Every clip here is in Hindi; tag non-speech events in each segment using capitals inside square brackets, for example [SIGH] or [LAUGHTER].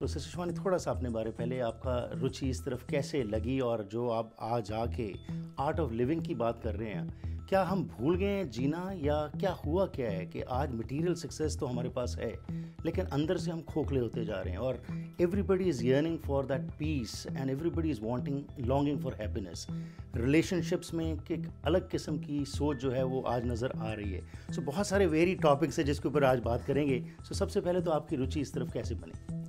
तो सर शिशवानी थोड़ा सा अपने बारे पहले आपका रुचि इस तरफ कैसे लगी और जो आप आज आके आर्ट ऑफ लिविंग की बात कर रहे हैं क्या हम भूल गए हैं जीना या क्या हुआ क्या है कि आज मटेरियल सक्सेस तो हमारे पास है लेकिन अंदर से हम खोखले होते जा रहे हैं और everybody is yearning for that peace and everybody is wanting longing for happiness relationships में एक अलग किस्म की सोच जो है वो आज नज़र आ रही है सो so, बहुत सारे वेरी टॉपिक्स है जिसके ऊपर आज बात करेंगे सो so, सबसे पहले तो आपकी रुचि इस तरफ कैसे बनी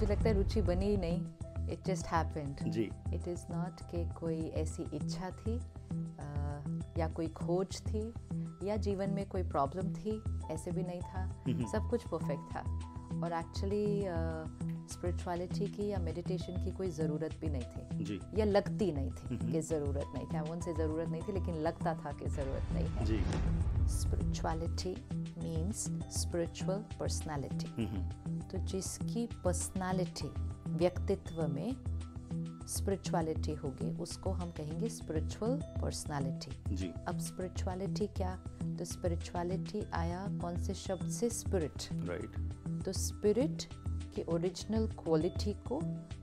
मुझे लगता है रुचि बनी ही नहीं इट जस्ट हैपेंड जी इट इज़ नॉट के कोई ऐसी इच्छा थी आ, या कोई खोज थी या जीवन में कोई प्रॉब्लम थी ऐसे भी नहीं था हम्म। सब कुछ परफेक्ट था और एक्चुअली स्पिरिचुअलिटी uh, की या मेडिटेशन की कोई ज़रूरत भी नहीं थी जी. या लगती नहीं थी कि ज़रूरत नहीं थी उनसे ज़रूरत नहीं थी लेकिन लगता था कि ज़रूरत नहीं है स्पिरिचुअलिटी मीन्स स्पिरिचुअल पर्सनालिटी तो जिसकी पर्सनालिटी व्यक्तित्व में स्पिरिचुअलिटी होगी उसको हम कहेंगे स्पिरिचुअल पर्सनैलिटी अब स्पिरिचुअलिटी क्या तो स्पिरिचुअलिटी आया कौन से शब्द से spirit right right. The spirit की ओरिजिनल क्वालिटी को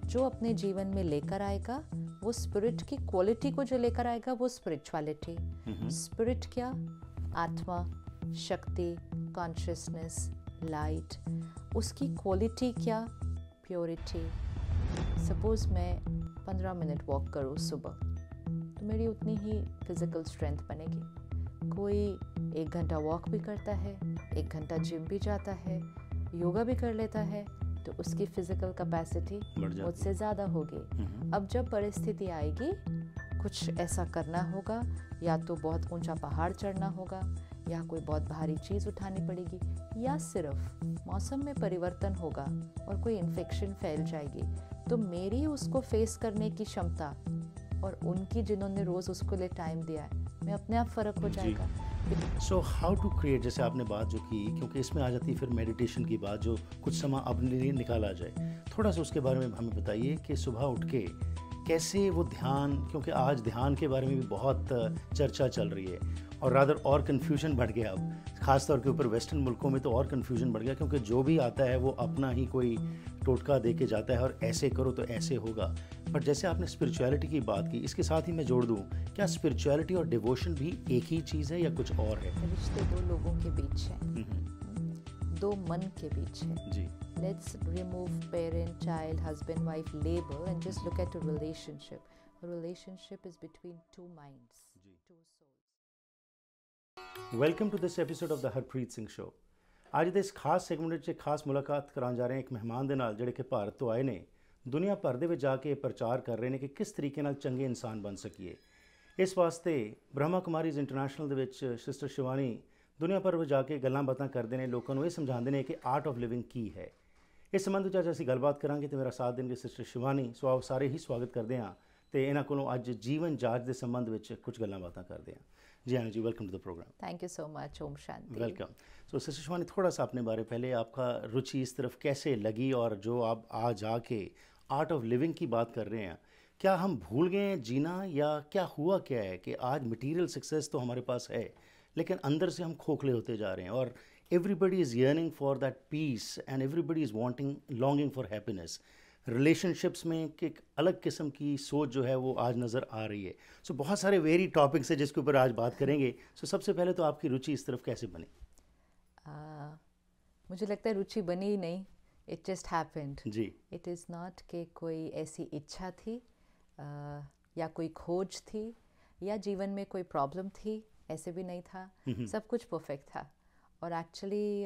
जो अपने जीवन में लेकर आएगा वो स्पिरिट की क्वालिटी को जो लेकर आएगा वो स्पिरिचुअलिटी स्पिरिट mm-hmm. क्या आत्मा शक्ति कॉन्शियसनेस लाइट उसकी क्वालिटी क्या प्योरिटी सपोज़ मैं पंद्रह मिनट वॉक करूँ सुबह तो मेरी उतनी ही फिज़िकल स्ट्रेंथ बनेगी कोई एक घंटा वॉक भी करता है एक घंटा जिम भी जाता है योगा भी कर लेता हम्म। है तो उसकी फिजिकल हम्म। कैपेसिटी मुझसे ज़्यादा होगी हम्म। अब जब परिस्थिति आएगी कुछ ऐसा करना होगा या तो बहुत ऊंचा पहाड़ चढ़ना होगा या कोई बहुत भारी चीज़ उठानी पड़ेगी या सिर्फ मौसम में परिवर्तन होगा और कोई इन्फेक्शन फैल जाएगी तो मेरी उसको फेस करने की क्षमता और उनकी जिन्होंने रोज़ उसको लिए टाइम दिया है मैं अपने आप फ़र्क हो जाएगा सो हाउ टू क्रिएट जैसे आपने बात जो की क्योंकि इसमें आ जाती है फिर मेडिटेशन की बात जो कुछ समय अपने लिए निकाला जाए थोड़ा सा उसके बारे में हमें बताइए कि सुबह उठ के कैसे वो ध्यान क्योंकि आज ध्यान के बारे में भी बहुत चर्चा चल रही है और रादर और कन्फ्यूजन बढ़ गया अब ख़ासतौर के ऊपर वेस्टर्न मुल्कों में तो और कन्फ्यूजन बढ़ गया क्योंकि जो भी आता है वो अपना ही कोई टोटका दे के जाता है और ऐसे करो तो ऐसे होगा बट जैसे आपने स्पिरिचुअलिटी की बात की इसके साथ ही मैं जोड़ दूं क्या स्पिरिचुअलिटी और डिवोशन भी एक ही चीज़ है या कुछ और है रिश्ते दो लोगों के बीच है दो मन के बीच है जी let's remove parent child husband wife label and just look at relationship relationship is between two minds welcome to this episode of the Harpreet Singh show अज खास सैगमेंट से खास मुलाकात करा जा रहे एक मेहमान के नाल जे कि भारत तो आए हैं ਦੁਨੀਆ ਭਰ ਦੇ ਵਿੱਚ ਜਾ ਕੇ ਪ੍ਰਚਾਰ ਕਰ ਰਹੇ ਨੇ ਕਿ ਕਿਸ ਤਰੀਕੇ ਨਾਲ ਚੰਗੇ ਇਨਸਾਨ ਬਣ ਸਕੀਏ ਇਸ ਵਾਸਤੇ ਬ੍ਰਹਮਾ ਕੁਮਾਰੀਜ਼ ਇੰਟਰਨੈਸ਼ਨਲ ਦੇ ਵਿੱਚ ਸਿਸਟਰ ਸ਼ਿਵਾਨੀ ਦੁਨੀਆ ਭਰ ਵਿੱਚ ਜਾ ਕੇ ਗੱਲਾਂ ਬਾਤਾਂ ਕਰਦੇ ਨੇ ਲੋਕਾਂ ਨੂੰ ਇਹ ਸਮਝਾਉਂਦੇ ਨੇ ਕਿ ਆਰਟ ਆਫ ਲਿਵਿੰਗ ਕੀ ਹੈ ਇਸ ਸੰਬੰਧ ਵਿੱਚ ਅੱਜ ਅਸੀਂ ਗੱਲਬਾਤ ਕਰਾਂਗੇ ਤੇ ਮੇਰਾ ਸਾਥ ਦੇਣਗੇ ਸਿਸਟਰ ਸ਼ਿਵਾਨੀ ਸੋ ਆਪ ਸਾਰੇ ਹੀ ਸਵਾਗਤ ਕਰਦੇ ਹਾਂ ਤੇ ਇਹਨਾਂ ਕੋਲੋਂ ਅੱਜ ਜੀਵਨ ਜਾਂਚ ਦੇ ਸੰਬੰਧ ਵਿੱਚ ਕੁਝ ਗੱਲਾਂ ਬਾਤਾਂ ਕਰਦੇ ਹਾਂ ਜੀ ਹਾਂ ਜੀ welcome to the programme thank you so much Om welcome so sister Shivani ਥੋੜਾ ਸਾ ਆਪਣੇ ਬਾਰੇ ਪਹਿਲੇ ਆਪਕਾ ਰੁਚੀ ਇਸ ਤਰਫ तरफ ਲੱਗੀ ਔਰ ਜੋ ਆਪ ਆ ਜਾ ਕੇ आर्ट ऑफ लिविंग की बात कर रहे हैं क्या हम भूल गए हैं जीना या क्या हुआ क्या है कि आज मटेरियल सक्सेस तो हमारे पास है लेकिन अंदर से हम खोखले होते जा रहे हैं और everybody is yearning for that peace and everybody is wanting longing for happiness relationships में एक अलग किस्म की सोच जो है वो आज नज़र आ रही है सो so, बहुत सारे वेरी टॉपिक्स हैं जिसके ऊपर आज बात करेंगे सो so, सबसे पहले तो आपकी रुचि इस तरफ कैसे बनी uh, मुझे लगता है रुचि बनी ही नहीं इट जस्ट हैपेंड जी इट इज़ नॉट के कोई ऐसी इच्छा थी आ, या कोई खोज थी या जीवन में कोई प्रॉब्लम थी ऐसे भी नहीं था mm-hmm. सब कुछ परफेक्ट था और एक्चुअली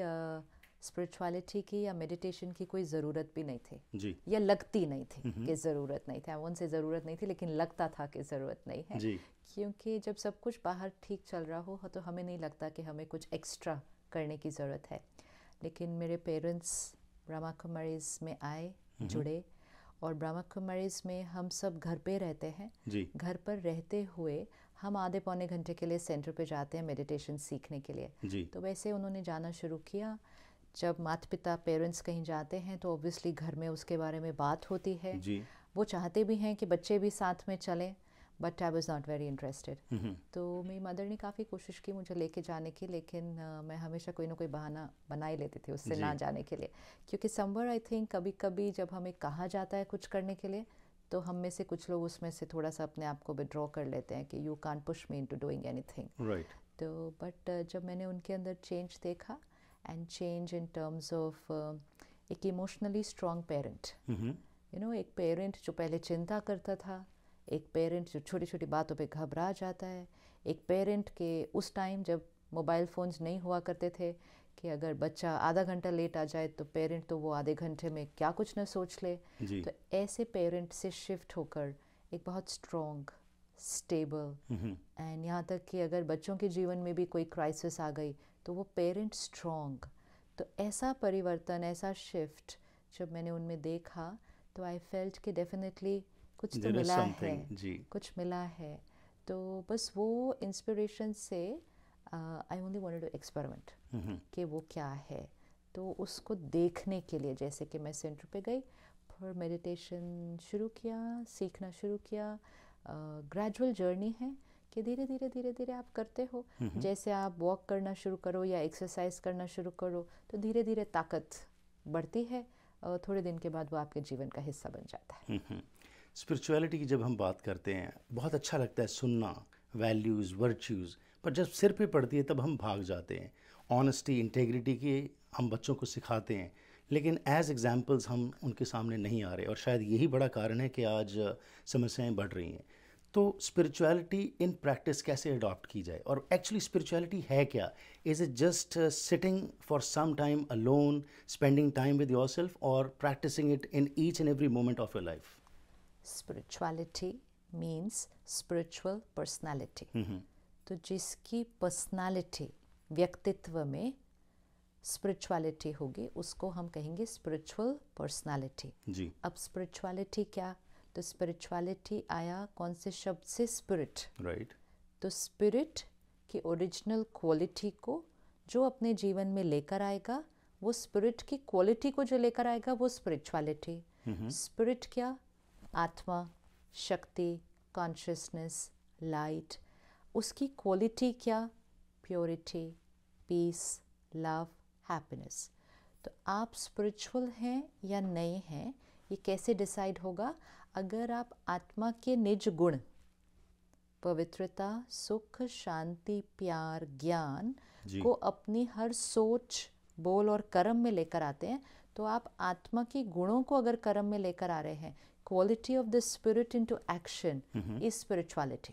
स्पिरिचुअलिटी की या मेडिटेशन की कोई ज़रूरत भी नहीं थी जी. या लगती नहीं थी mm-hmm. कि ज़रूरत नहीं थी उनसे ज़रूरत नहीं थी लेकिन लगता था कि ज़रूरत नहीं है जी. क्योंकि जब सब कुछ बाहर ठीक चल रहा हो तो हमें नहीं लगता कि हमें कुछ एक्स्ट्रा करने की ज़रूरत है लेकिन मेरे पेरेंट्स ब्रह्मा कुमारीज में आए जुड़े और ब्रह्मा कुमारीज में हम सब घर पे रहते हैं घर पर रहते हुए हम आधे पौने घंटे के लिए सेंटर पे जाते हैं मेडिटेशन सीखने के लिए तो वैसे उन्होंने जाना शुरू किया जब माता पिता पेरेंट्स कहीं जाते हैं तो ऑब्वियसली घर में उसके बारे में बात होती है जी। वो चाहते भी हैं कि बच्चे भी साथ में चलें but I was not very interested तो मेरी मदर ने काफ़ी कोशिश की मुझे लेके जाने की लेकिन uh, मैं हमेशा कोई ना कोई बहाना बना ही लेती थी उससे ना जाने के लिए क्योंकि समवर आई थिंक कभी कभी जब हमें कहा जाता है कुछ करने के लिए तो हम में से कुछ लोग उसमें से थोड़ा सा अपने आप को विड्रॉ कर लेते हैं कि you can push me into doing anything तो बट uh, जब मैंने उनके अंदर चेंज देखा and change in terms of एक emotionally strong parent you know एक पेरेंट जो पहले चिंता करता था एक पेरेंट जो छोटी छोटी बातों पे घबरा जाता है एक पेरेंट के उस टाइम जब मोबाइल फ़ोन्स नहीं हुआ करते थे कि अगर बच्चा आधा घंटा लेट आ जाए तो पेरेंट तो वो आधे घंटे में क्या कुछ ना सोच ले तो ऐसे पेरेंट से शिफ्ट होकर एक बहुत स्ट्रोंग स्टेबल एंड यहाँ तक कि अगर बच्चों के जीवन में भी कोई क्राइसिस आ गई तो वो पेरेंट स्ट्रोंग तो ऐसा परिवर्तन ऐसा शिफ्ट जब मैंने उनमें देखा तो आई फेल्ट कि डेफिनेटली कुछ तो मिला है जी कुछ मिला है तो बस वो इंस्पिरेशन से I only wanted to experiment कि वो क्या है तो उसको देखने के लिए जैसे कि मैं सेंटर पे गई फिर मेडिटेशन शुरू किया सीखना शुरू किया ग्रेजुअल uh, जर्नी है कि धीरे धीरे धीरे धीरे आप करते हो जैसे आप वॉक करना शुरू करो या एक्सरसाइज करना शुरू करो तो धीरे धीरे ताकत बढ़ती है और थोड़े दिन के बाद वो आपके जीवन का हिस्सा बन जाता है स्पिरिचुअलिटी की जब हम बात करते हैं बहुत अच्छा लगता है सुनना वैल्यूज़ वर्च्यूज़ पर जब सिर पे पड़ती है तब हम भाग जाते हैं ऑनेस्टी इंटेग्रिटी की हम बच्चों को सिखाते हैं लेकिन एज एग्ज़ाम्पल्स हम उनके सामने नहीं आ रहे और शायद यही बड़ा कारण है कि आज समस्याएं बढ़ रही हैं तो स्पिरिचुअलिटी इन प्रैक्टिस कैसे अडॉप्ट की जाए और एक्चुअली स्पिरिचुअलिटी है क्या is it just sitting for some time alone spending time with yourself और practising it in each and every moment of your life spirituality means spiritual personality तो जिसकी पर्सनालिटी व्यक्तित्व में स्पिरिचुअलिटी होगी उसको हम कहेंगे स्पिरिचुअल पर्सनालिटी जी अब स्पिरिचुअलिटी क्या तो स्पिरिचुअलिटी आया कौन से शब्द से स्पिरिट राइट right. तो स्पिरिट की ओरिजिनल क्वालिटी को जो अपने जीवन में लेकर आएगा वो स्पिरिट की क्वालिटी को जो लेकर आएगा वो स्पिरिचुअलिटी स्पिरिट mm-hmm. क्या आत्मा शक्ति कॉन्शियसनेस लाइट उसकी क्वालिटी क्या प्योरिटी पीस लव हैप्पीनेस तो आप स्पिरिचुअल हैं या नहीं हैं ये कैसे डिसाइड होगा अगर आप आत्मा के निज गुण पवित्रता सुख शांति प्यार ज्ञान को अपनी हर सोच बोल और कर्म में लेकर आते हैं तो आप आत्मा के गुणों को अगर कर्म में लेकर आ रहे हैं quality of the spirit into action spirituality.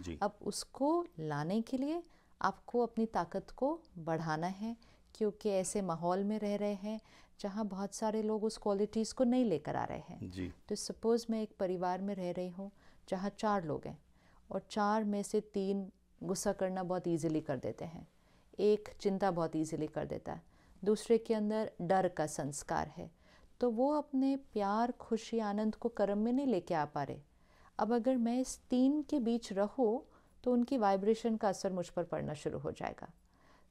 जी. अब उसको लाने के लिए आपको अपनी ताकत को बढ़ाना है क्योंकि ऐसे माहौल में रह रहे हैं जहाँ बहुत सारे लोग उस क्वालिटीज़ को नहीं लेकर आ रहे हैं जी. तो सपोज़ मैं एक परिवार में रह रही हूँ जहाँ चार लोग हैं और चार में से तीन गुस्सा करना बहुत ईजिली कर देते हैं एक चिंता बहुत ईजिली कर देता है दूसरे के अंदर डर का संस्कार है तो वो अपने प्यार खुशी आनंद को कर्म में नहीं लेके आ पा रहे अब अगर मैं इस तीन के बीच रहूँ तो उनकी वाइब्रेशन का असर मुझ पर पड़ना शुरू हो जाएगा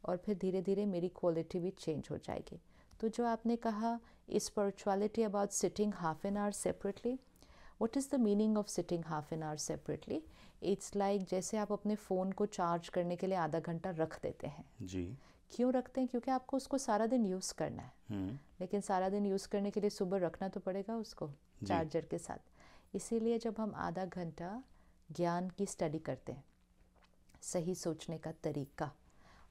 और फिर धीरे धीरे मेरी क्वालिटी भी चेंज हो जाएगी तो जो आपने कहा spirituality about sitting half an hour separately what is the meaning of sitting half an hour separately it's like जैसे आप अपने फ़ोन को चार्ज करने के लिए आधा घंटा रख देते हैं जी क्यों रखते हैं क्योंकि आपको उसको सारा दिन यूज़ करना है हम्म। लेकिन सारा दिन यूज़ करने के लिए सुबह रखना तो पड़ेगा उसको चार्जर के साथ इसीलिए जब हम आधा घंटा ज्ञान की स्टडी करते हैं सही सोचने का तरीका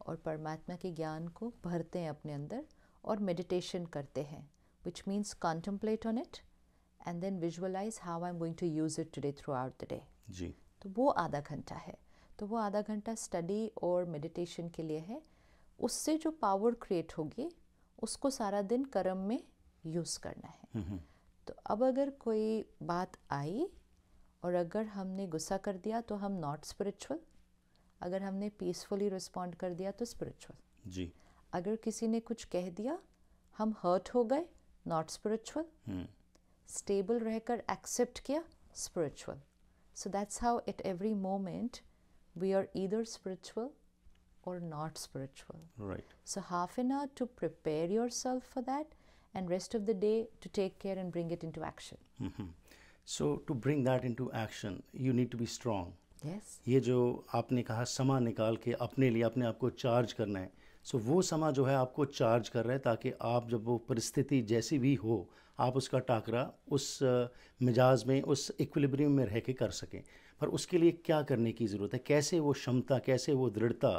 और परमात्मा के ज्ञान को भरते हैं अपने अंदर और मेडिटेशन करते हैं which means contemplate on it and then visualise how I am going to use it today throughout the day जी तो वो आधा घंटा है तो वो आधा घंटा स्टडी और मेडिटेशन के लिए है उससे जो पावर क्रिएट होगी उसको सारा दिन कर्म में यूज़ करना है हम्म, हम्म। तो अब अगर कोई बात आई और अगर हमने गुस्सा कर दिया तो हम नॉट स्पिरिचुअल अगर हमने पीसफुली रिस्पॉन्ड कर दिया तो स्पिरिचुअल जी अगर किसी ने कुछ कह दिया हम हर्ट हो गए नॉट स्पिरिचुअल स्टेबल रहकर एक्सेप्ट किया spiritual so that's how at every moment we are either spiritual or not spiritual. Right. So half an hour to prepare yourself for that and rest of the day to take care and bring it into action. Mm-hmm. So to bring that into action, you need to be strong. Yes. ये जो आपने कहा समा निकाल के अपने लिए अपने आप को चार्ज करना है सो so, वो समा जो है आपको चार्ज कर रहा है ताकि आप जब वो परिस्थिति जैसी भी हो आप उसका टाकरा उस मिजाज में उस इक्विलिब्रियम में रह के कर सकें पर उसके लिए क्या करने की ज़रूरत है कैसे वो क्षमता कैसे वो दृढ़ता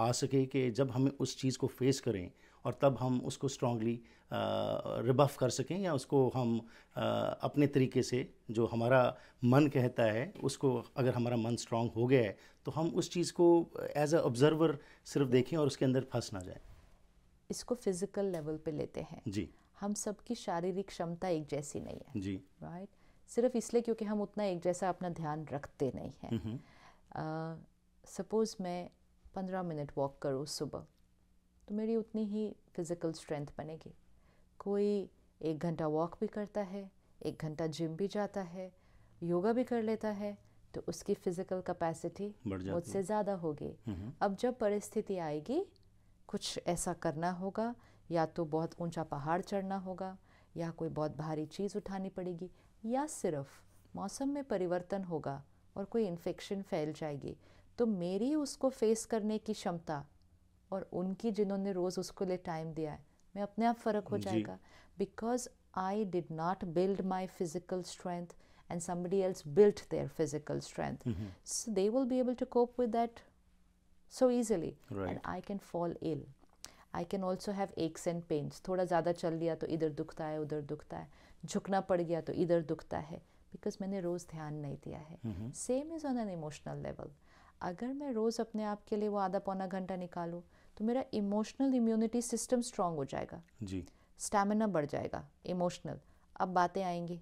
आ सके कि जब हम उस चीज़ को फेस करें और तब हम उसको स्ट्रांगली रिबफ कर सकें या उसको हम आ, अपने तरीके से जो हमारा मन कहता है उसको अगर हमारा मन स्ट्रांग हो गया है तो हम उस चीज़ को एज अ ऑब्ज़र्वर सिर्फ देखें और उसके अंदर फंस ना जाए इसको फिज़िकल लेवल पे लेते हैं जी हम सबकी शारीरिक क्षमता एक जैसी नहीं है जी राइट right? सिर्फ इसलिए क्योंकि हम उतना एक जैसा अपना ध्यान रखते नहीं हैं सपोज़ uh, मैं पंद्रह मिनट वॉक करो सुबह तो मेरी उतनी ही फिज़िकल स्ट्रेंथ बनेगी कोई एक घंटा वॉक भी करता है एक घंटा जिम भी जाता है योगा भी कर लेता है तो उसकी फिज़िकल कैपेसिटी मुझसे ज़्यादा होगी अब जब परिस्थिति आएगी कुछ ऐसा करना होगा या तो बहुत ऊंचा पहाड़ चढ़ना होगा या कोई बहुत भारी चीज़ उठानी पड़ेगी या सिर्फ मौसम में परिवर्तन होगा और कोई इन्फेक्शन फैल जाएगी तो मेरी उसको फेस करने की क्षमता और उनकी जिन्होंने रोज़ उसको लिए टाइम दिया है मैं अपने आप फ़र्क हो जाएगा because I did not build my physical strength and somebody else built their physical strength so they will be able to cope with that so easily and I can fall ill I can also have aches and pains थोड़ा ज़्यादा चल लिया तो इधर दुखता है उधर दुखता है झुकना पड़ गया तो इधर दुखता है बिकॉज मैंने रोज़ ध्यान नहीं दिया है same is on an emotional level अगर मैं रोज़ अपने आप के लिए वो आधा पौना घंटा निकालूँ तो मेरा इमोशनल इम्यूनिटी सिस्टम स्ट्रांग हो जाएगा जी स्टैमिना बढ़ जाएगा इमोशनल अब बातें आएंगी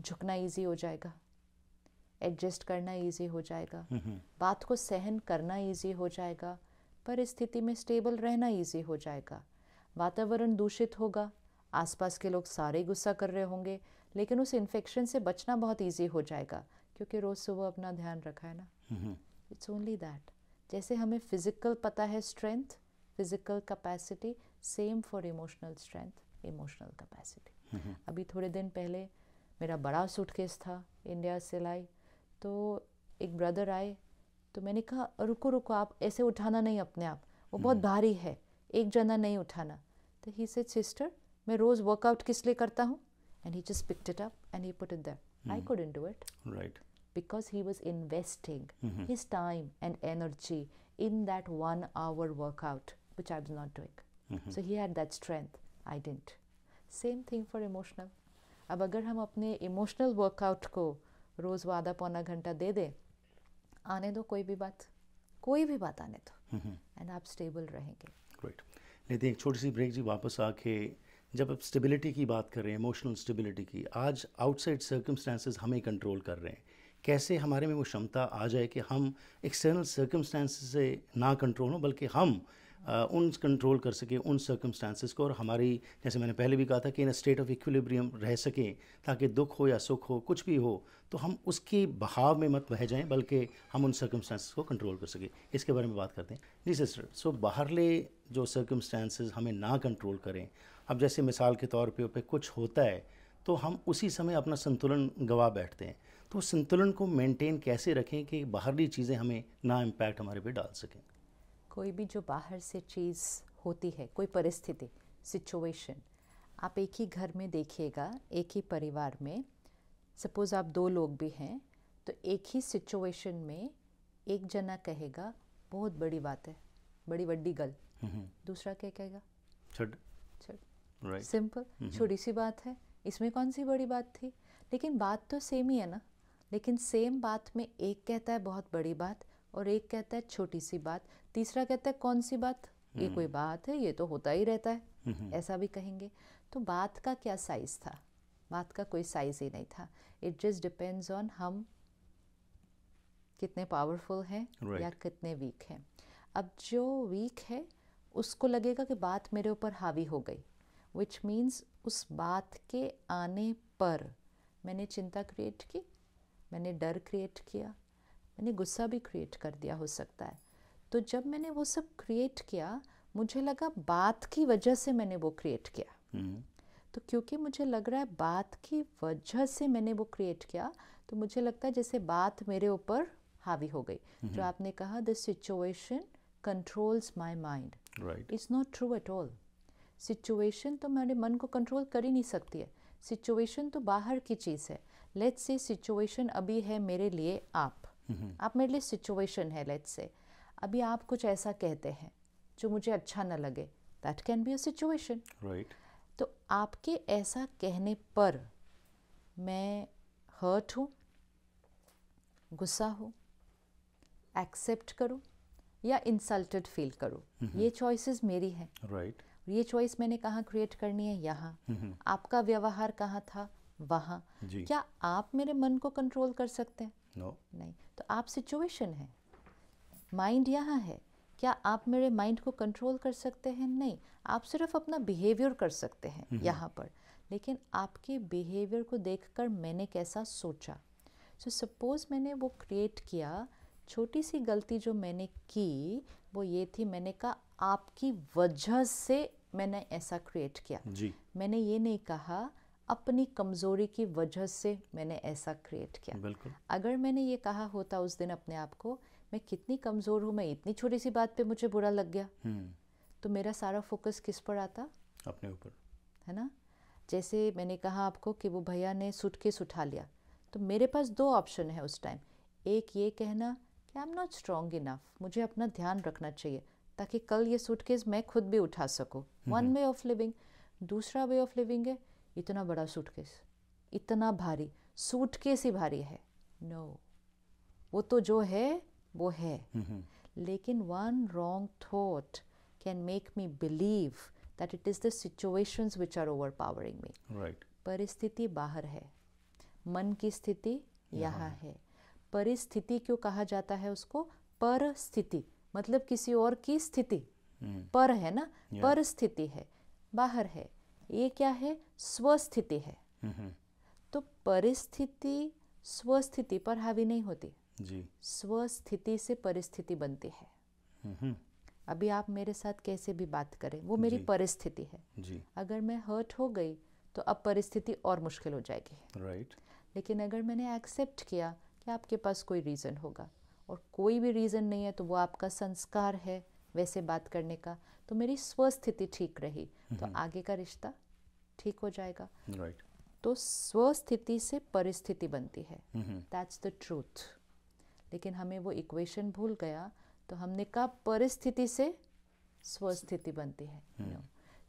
झुकना ईजी हो जाएगा एडजस्ट करना ईजी हो जाएगा हम्म, हम्म। बात को सहन करना ईजी हो जाएगा परिस्थिति में स्टेबल रहना ईजी हो जाएगा वातावरण दूषित होगा आसपास के लोग सारे गुस्सा कर रहे होंगे लेकिन उस इन्फेक्शन से बचना बहुत ईजी हो जाएगा क्योंकि रोज़ सुबह अपना ध्यान रखा है ना हम्म, इट्स ओनली दैट जैसे हमें फिज़िकल पता है strength physical capacity same for emotional strength emotional capacity अभी थोड़े दिन पहले मेरा बड़ा सूटकेस था इंडिया से लाई तो एक ब्रदर आए तो मैंने कहा रुको रुको आप ऐसे उठाना नहीं अपने आप वो बहुत भारी है एक जना नहीं उठाना तो ही सेड सिस्टर मैं रोज़ वर्कआउट किस लिए करता हूँ and he just picked it up and he put it that I in do it right because he was investing mm-hmm. his time and energy in that one hour workout, which I was not doing. Mm-hmm. So he had that strength. I didn't. Same thing for emotional अब अगर हम अपने इमोशनल वर्कआउट को रोज़ वो आधा पौना घंटा दे दें आने दो कोई भी बात कोई भी बात आने दो एंड mm-hmm. आप स्टेबल रहेंगे राइट लेते हैं एक छोटी सी ब्रेक जी वापस आके जब आप स्टेबिलिटी की बात कर रहे हैं इमोशनल स्टेबिलिटी की आज आउटसाइड सर्कमस्टांसिस हमें कंट्रोल कर रहे हैं कैसे हमारे में वो क्षमता आ जाए कि हम एक्सटर्नल सर्कमस्टांस से ना कंट्रोल हो बल्कि हम आ, उन कंट्रोल कर सकें उन सर्कमस्टांसिस को और हमारी जैसे मैंने पहले भी कहा था कि इन स्टेट ऑफ इक्विलिब्रियम रह सकें ताकि दुख हो या सुख हो कुछ भी हो तो हम उसके बहाव में मत बह जाएं बल्कि हम उन सर्कमस्टांसिस को कंट्रोल कर सकें इसके बारे में बात करते हैं जी सिस्टर सो बाहरले जो सर्कमस्टांसिस हमें ना कंट्रोल करें अब जैसे मिसाल के तौर पर कुछ होता है तो हम उसी समय अपना संतुलन गवा बैठते हैं तो संतुलन को मेंटेन कैसे रखें कि बाहरी चीज़ें हमें ना इम्पैक्ट हमारे पे डाल सकें कोई भी जो बाहर से चीज़ होती है कोई परिस्थिति सिचुएशन आप एक ही घर में देखिएगा एक ही परिवार में सपोज़ आप दो लोग भी हैं तो एक ही सिचुएशन में एक जना कहेगा बहुत बड़ी बात है बड़ी वड्डी गल हम्म। दूसरा क्या कहेगा सिंपल हम्म। छोटी सी बात है इसमें कौन सी बड़ी बात थी लेकिन बात तो सेम ही है ना लेकिन सेम बात में एक कहता है बहुत बड़ी बात और एक कहता है छोटी सी बात तीसरा कहता है कौन सी बात ये हम्म। कोई बात है ये तो होता ही रहता है हम्म। ऐसा भी कहेंगे तो बात का क्या साइज था बात का कोई साइज ही नहीं था इट जस्ट डिपेंड्स ऑन हम कितने पावरफुल हैं right. या कितने वीक हैं अब जो वीक है उसको लगेगा कि बात मेरे ऊपर हावी हो गई विच मीन्स उस बात के आने पर मैंने चिंता क्रिएट की मैंने डर क्रिएट किया मैंने गुस्सा भी क्रिएट कर दिया हो सकता है तो जब मैंने वो सब क्रिएट किया मुझे लगा बात की वजह से मैंने वो क्रिएट किया hmm. तो क्योंकि मुझे लग रहा है बात की वजह से मैंने वो क्रिएट किया तो मुझे लगता है जैसे बात मेरे ऊपर हावी हो गई hmm. जो हम्म। आपने कहा the situation controls my mind it's not true at all situation तो मेरे मन को कंट्रोल कर ही नहीं सकती है सिचुएशन तो बाहर की चीज़ है लेट्स से सिचुएशन अभी है मेरे लिए आप आप मेरे लिए सिचुएशन है लेट्स से अभी आप कुछ ऐसा कहते हैं जो मुझे अच्छा ना लगे that can be a situation right तो आपके ऐसा कहने पर मैं हर्ट हूँ गुस्सा हूँ एक्सेप्ट करूँ या इंसल्टेड फील करूँ ये चॉइसेस मेरी हैं राइट right. ये चॉइस मैंने कहाँ क्रिएट करनी है यहाँ आपका व्यवहार कहाँ था वहाँ क्या आप मेरे मन को कंट्रोल कर सकते हैं नो no. नहीं तो आप सिचुएशन है माइंड यहाँ है क्या आप मेरे माइंड को कंट्रोल कर सकते हैं नहीं आप सिर्फ अपना बिहेवियर कर सकते हैं यहाँ पर लेकिन आपके बिहेवियर को देखकर मैंने कैसा सोचा सो so, सपोज़ मैंने वो क्रिएट किया छोटी सी गलती जो मैंने की वो ये थी मैंने कहा आपकी वजह से मैंने ऐसा क्रिएट किया जी मैंने ये नहीं कहा अपनी कमज़ोरी की वजह से मैंने ऐसा क्रिएट किया बिल्कुल अगर मैंने ये कहा होता उस दिन अपने आप को मैं कितनी कमज़ोर हूँ मैं इतनी छोटी सी बात पे मुझे बुरा लग गया हम्म। तो मेरा सारा फोकस किस पर आता अपने ऊपर है ना जैसे मैंने कहा आपको कि वो भैया ने सुटकेस उठा लिया तो मेरे पास दो ऑप्शन है उस टाइम एक ये कहना कि I am not strong enough मुझे अपना ध्यान रखना चाहिए ताकि कल ये सूटकेस मैं खुद भी उठा सकूँ वन वे ऑफ लिविंग दूसरा वे ऑफ लिविंग है इतना बड़ा सूटकेस इतना भारी सूटकेस ही भारी है नो no. वो तो जो है वो है mm-hmm. लेकिन one wrong thought can make me believe that it is the situations which are overpowering me right परिस्थिति बाहर है मन की स्थिति यहाँ है परिस्थिति क्यों कहा जाता है उसको पर स्थिति मतलब किसी और की स्थिति हम्म। पर है ना पर स्थिति है बाहर है ये क्या है स्वस्थिति है तो परिस्थिति स्वस्थिति पर हावी नहीं होती जी स्वस्थिति से परिस्थिति बनती है अभी आप मेरे साथ कैसे भी बात करें वो मेरी परिस्थिति है जी अगर मैं हर्ट हो गई तो अब परिस्थिति और मुश्किल हो जाएगी राइट लेकिन अगर मैंने एक्सेप्ट किया कि आपके पास कोई रीज़न होगा और कोई भी रीज़न नहीं है तो वो आपका संस्कार है वैसे बात करने का तो मेरी स्वस्थिति ठीक रही तो हम्म। आगे का रिश्ता ठीक हो जाएगा right. तो स्वस्थिति से परिस्थिति बनती है दैट्स द ट्रूथ लेकिन हमें वो इक्वेशन भूल गया तो हमने कहा परिस्थिति से स्वस्थिति बनती है हम्म।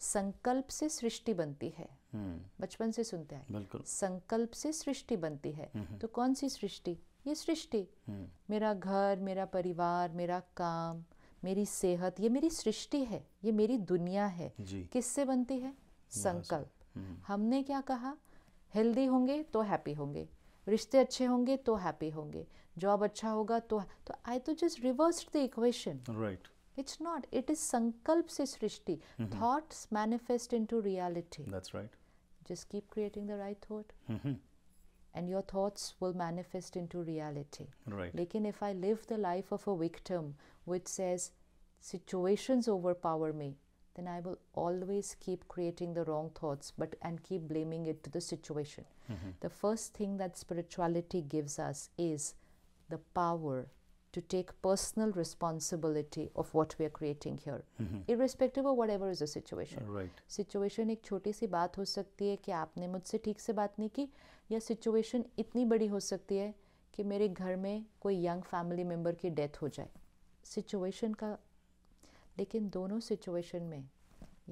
संकल्प से सृष्टि बनती है हम्म। बचपन से सुनते हैं संकल्प से सृष्टि बनती है तो कौन सी सृष्टि ये सृष्टि मेरा घर मेरा परिवार मेरा काम मेरी सेहत ये मेरी सृष्टि है ये मेरी दुनिया है किससे बनती है संकल्प हम्म। हमने क्या कहा हेल्दी होंगे तो हैप्पी होंगे रिश्ते अच्छे होंगे तो हैप्पी होंगे जॉब अच्छा होगा तो तो आई तो just reverse the equation right it's not it is संकल्प से सृष्टि thoughts manifest into reality that's right just keep creating the right thought and your thoughts will manifest into reality. Right. Lekin if I live the life of a victim which says situations overpower me, then I will always keep creating the wrong thoughts but and keep blaming it to the situation. Mm-hmm. The first thing that spirituality gives us is the power to take personal responsibility of what we are creating here, mm-hmm. irrespective of whatever is the situation. Situation एक छोटी सी बात हो सकती है कि आपने मुझसे ठीक से बात नहीं की या सिचुएशन इतनी बड़ी हो सकती है कि मेरे घर में कोई यंग फैमिली मेम्बर की डेथ हो जाए सिचुएशन का लेकिन दोनों सिचुएशन में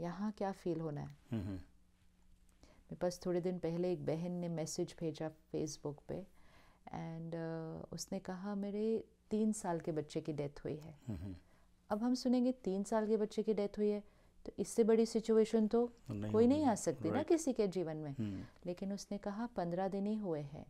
यहाँ क्या फील होना है mm-hmm. मेरे पास थोड़े दिन पहले एक बहन ने मैसेज भेजा फेसबुक पे एंड uh, उसने कहा मेरे तीन साल के बच्चे की डेथ हुई है अब हम सुनेंगे तीन साल के बच्चे की डेथ हुई है तो इससे बड़ी सिचुएशन तो, तो नहीं कोई नहीं, नहीं आ सकती ना किसी के जीवन में हम्म। लेकिन उसने कहा पंद्रह दिन ही हुए हैं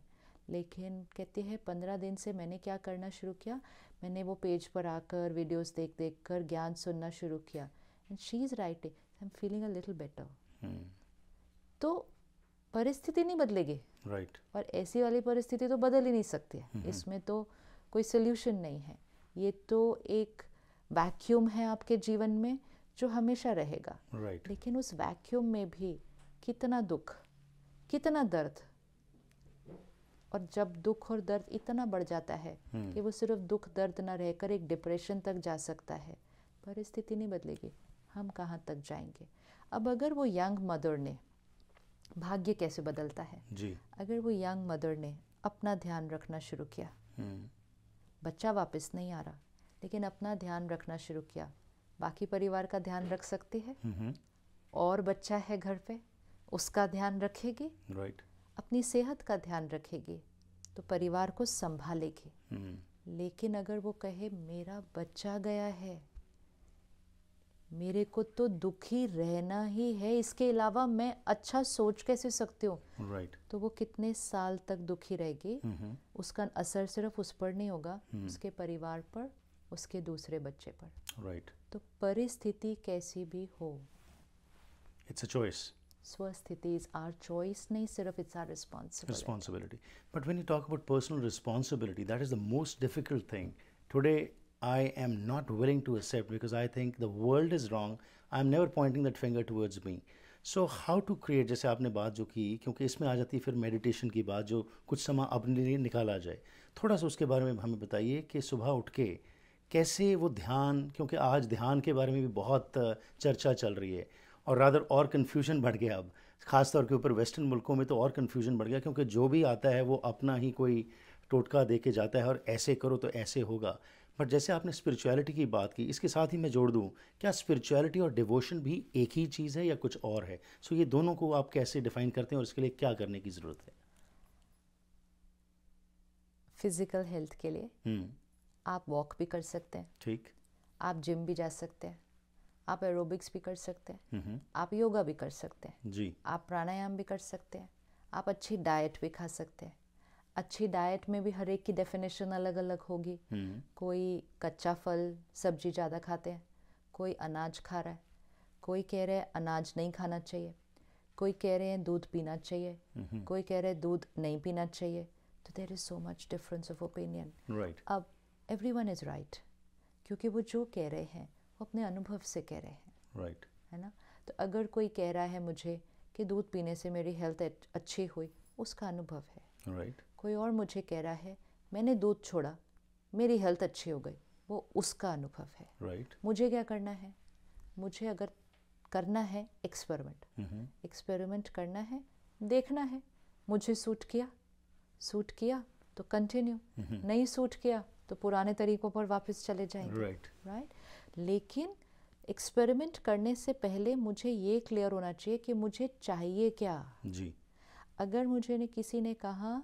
लेकिन कहती है पंद्रह दिन से मैंने क्या करना शुरू किया मैंने वो पेज पर आकर वीडियोस देख देख कर ज्ञान सुनना शुरू किया and she is writing I am feeling a little better तो परिस्थिति नहीं बदलेगी राइट right. और ऐसी वाली परिस्थिति तो बदल ही नहीं सकती है hmm. इसमें तो कोई सोल्यूशन नहीं है ये तो एक वैक्यूम है आपके जीवन में जो हमेशा रहेगा right. लेकिन उस वैक्यूम में भी कितना दुख कितना दर्द और जब दुख और दर्द इतना बढ़ जाता है hmm. कि वो सिर्फ दुख दर्द ना रहकर एक डिप्रेशन तक जा सकता है परिस्थिति नहीं बदलेगी हम कहाँ तक जाएंगे अब अगर वो यंग मदर ने भाग्य कैसे बदलता है जी अगर वो यंग मदर ने अपना ध्यान रखना शुरू किया hmm. बच्चा वापस नहीं आ रहा लेकिन अपना ध्यान रखना शुरू किया बाकी परिवार का ध्यान रख सकती है और बच्चा है घर पे उसका ध्यान रखेगी right. अपनी सेहत का ध्यान रखेगी तो परिवार को संभालेगी हम्म। लेकिन अगर वो कहे मेरा बच्चा गया है मेरे को तो दुखी रहना ही है इसके अलावा मैं अच्छा सोच कैसे सकती हूँ right. तो वो कितने साल तक दुखी रहेगी mm-hmm. उसका असर सिर्फ उस पर नहीं होगा mm-hmm. उसके परिवार पर उसके दूसरे बच्चे पर राइट right. तो परिस्थिति कैसी भी हो इट्स अ चॉइस स्वस्थिति इज आर चॉइस नहीं सिर्फ it's our responsibility but when you talk about personal responsibility that is the most difficult thing today I am not willing to accept because I think the world is wrong. I'm never pointing that finger towards me. So how to create जैसे आपने बात जो की क्योंकि इसमें आ जाती है फिर मेडिटेशन की बात जो कुछ समय अपने लिए निकाला जाए थोड़ा सा उसके बारे में हमें बताइए कि सुबह उठ के कैसे वो ध्यान क्योंकि आज ध्यान के बारे में भी बहुत चर्चा चल रही है और रादर और कन्फ्यूजन बढ़ गया अब ख़ासतौर के ऊपर वेस्टर्न मुल्कों में तो और कन्फ्यूजन बढ़ गया क्योंकि जो भी आता है वो अपना ही कोई टोटका दे के जाता है और ऐसे करो तो ऐसे होगा बट जैसे आपने स्पिरिचुअलिटी की बात की इसके साथ ही मैं जोड़ दूँ क्या स्पिरिचुअलिटी और डिवोशन भी एक ही चीज़ है या कुछ और है सो ये दोनों को आप कैसे डिफाइन करते हैं और इसके लिए क्या करने की ज़रूरत है फिजिकल हेल्थ के लिए हम्म। आप वॉक भी कर सकते हैं ठीक आप जिम भी जा सकते हैं आप एरोबिक्स भी कर सकते हैं हम्म, हम्म। आप योगा भी कर सकते हैं जी आप प्राणायाम भी कर सकते हैं आप अच्छी डाइट भी खा सकते हैं अच्छी डाइट में भी हर एक की डेफिनेशन अलग अलग होगी हम्म। कोई कच्चा फल सब्जी ज़्यादा खाते हैं कोई अनाज खा रहा है कोई कह रहे हैं अनाज नहीं खाना चाहिए कोई कह रहे हैं दूध पीना चाहिए हम्म। कोई कह रहे हैं दूध नहीं पीना चाहिए तो there is so much difference of opinion अब एवरी वन इज़ राइट क्योंकि वो जो कह रहे हैं वो अपने अनुभव से कह रहे हैं राइट right. है ना तो अगर कोई कह रहा है मुझे कि दूध पीने से मेरी हेल्थ अच्छी हुई उसका अनुभव है राइट right. कोई और मुझे कह रहा है मैंने दूध छोड़ा मेरी हेल्थ अच्छी हो गई वो उसका अनुभव है राइट right. मुझे क्या करना है मुझे अगर करना है एक्सपेरिमेंट एक्सपेरिमेंट mm-hmm. करना है देखना है मुझे सूट किया सूट किया तो कंटिन्यू mm-hmm. नहीं सूट किया तो पुराने तरीकों पर वापस चले जाएंगे राइट right. Right right? लेकिन एक्सपेरिमेंट करने से पहले मुझे ये क्लियर होना चाहिए कि मुझे चाहिए क्या जी अगर मुझे ने किसी ने कहा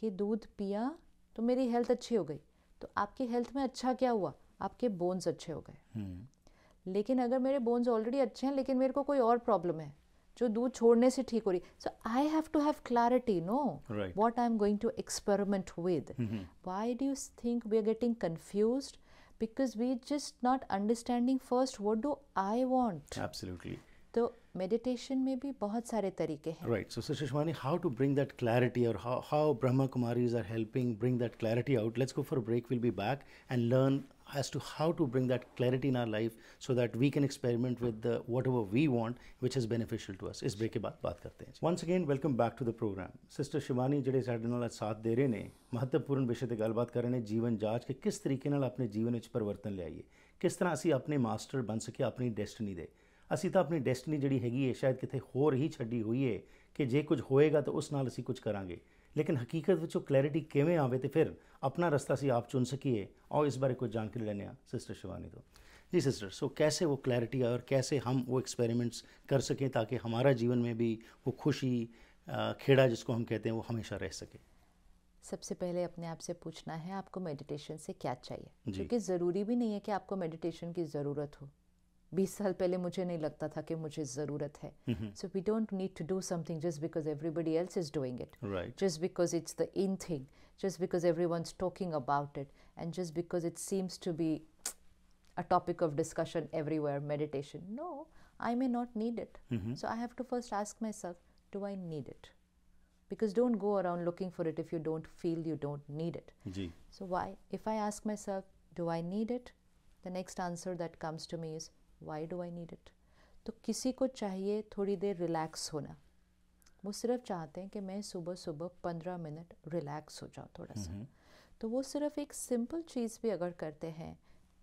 कि दूध पिया तो मेरी हेल्थ अच्छी हो गई तो आपकी हेल्थ में अच्छा क्या हुआ आपके बोन्स अच्छे हो गए हम्म। लेकिन अगर मेरे बोन्स ऑलरेडी अच्छे हैं लेकिन मेरे को कोई और प्रॉब्लम है जो दूध छोड़ने से ठीक हो रही so I have to have clarity know what I am going to experiment with why do you think we are getting confuse because we just not understanding first what do I want तो मेडिटेशन में भी बहुत सारे तरीके हैं राइट सो सुषमानी how to bring that clarity और how Brahma Kumaris are helping bring that clarity out let's go for break will be back and learn as to how to bring that clarity in our life so that we can experiment with whatever we want which is beneficial to us इस ब्रेक के बाद बात करते हैं once again welcome back to the programme sister Shivani जेडे साढ़े नाल साथ दे रहे हैं महत्वपूर्ण विषय से गलबात कर रहे हैं जीवन जांच के किस तरीके अपने जीवन में परिवर्तन लियाइए किस तरह असी अपने मास्टर बन सके अपनी डेस्टनी दे असी तो अपनी डेस्टनी ਜਿਹੜੀ ਹੈਗੀ ਹੈ ਸ਼ਾਇਦ ਕਿਤੇ ਹੋਰ ਹੀ ਛੱਡੀ ਹੋਈ ਹੈ ਕਿ ਜੇ ਕੁਝ ਹੋਏਗਾ ਤਾਂ ਉਸ ਨਾਲ ਅਸੀਂ ਕੁਝ ਕਰਾਂਗੇ ਲੇਕਿਨ ਹਕੀਕਤ किमें ਉਹ तो फिर अपना ਤੇ अं आप चुन ਅਸੀਂ और इस बारे कुछ जानकारी ਬਾਰੇ सिस्टर शिवानी तो जी सिस्टर सो कैसे वो क्लैरिटी और कैसे हम वो एक्सपेरिमेंट्स कर सकें ताकि हमारा जीवन में भी वो खुशी खेड़ा जिसको हम कहते हैं वो हमेशा रह सके सबसे पहले अपने आप से पूछना है आपको मेडिटेशन से क्या चाहिए क्योंकि ज़रूरी भी नहीं है कि आपको मेडिटेशन की ज़रूरत हो बीस साल पहले मुझे नहीं लगता था कि मुझे ज़रूरत है so we don't need to do something just because everybody else is doing it just because it's the in thing just because everyone talking about it and just because it seems to be a topic of discussion everywhere meditation no I may not need it so I have to first ask myself do I need it because don't go around looking for it if you don't feel you don't need it so why if I ask myself do I need it the next answer that comes to me is why do I need it तो किसी को चाहिए थोड़ी देर रिलैक्स होना वो सिर्फ चाहते हैं कि मैं सुबह सुबह पंद्रह मिनट रिलैक्स हो जाऊँ थोड़ा सा तो वो सिर्फ एक सिंपल चीज़ भी अगर करते हैं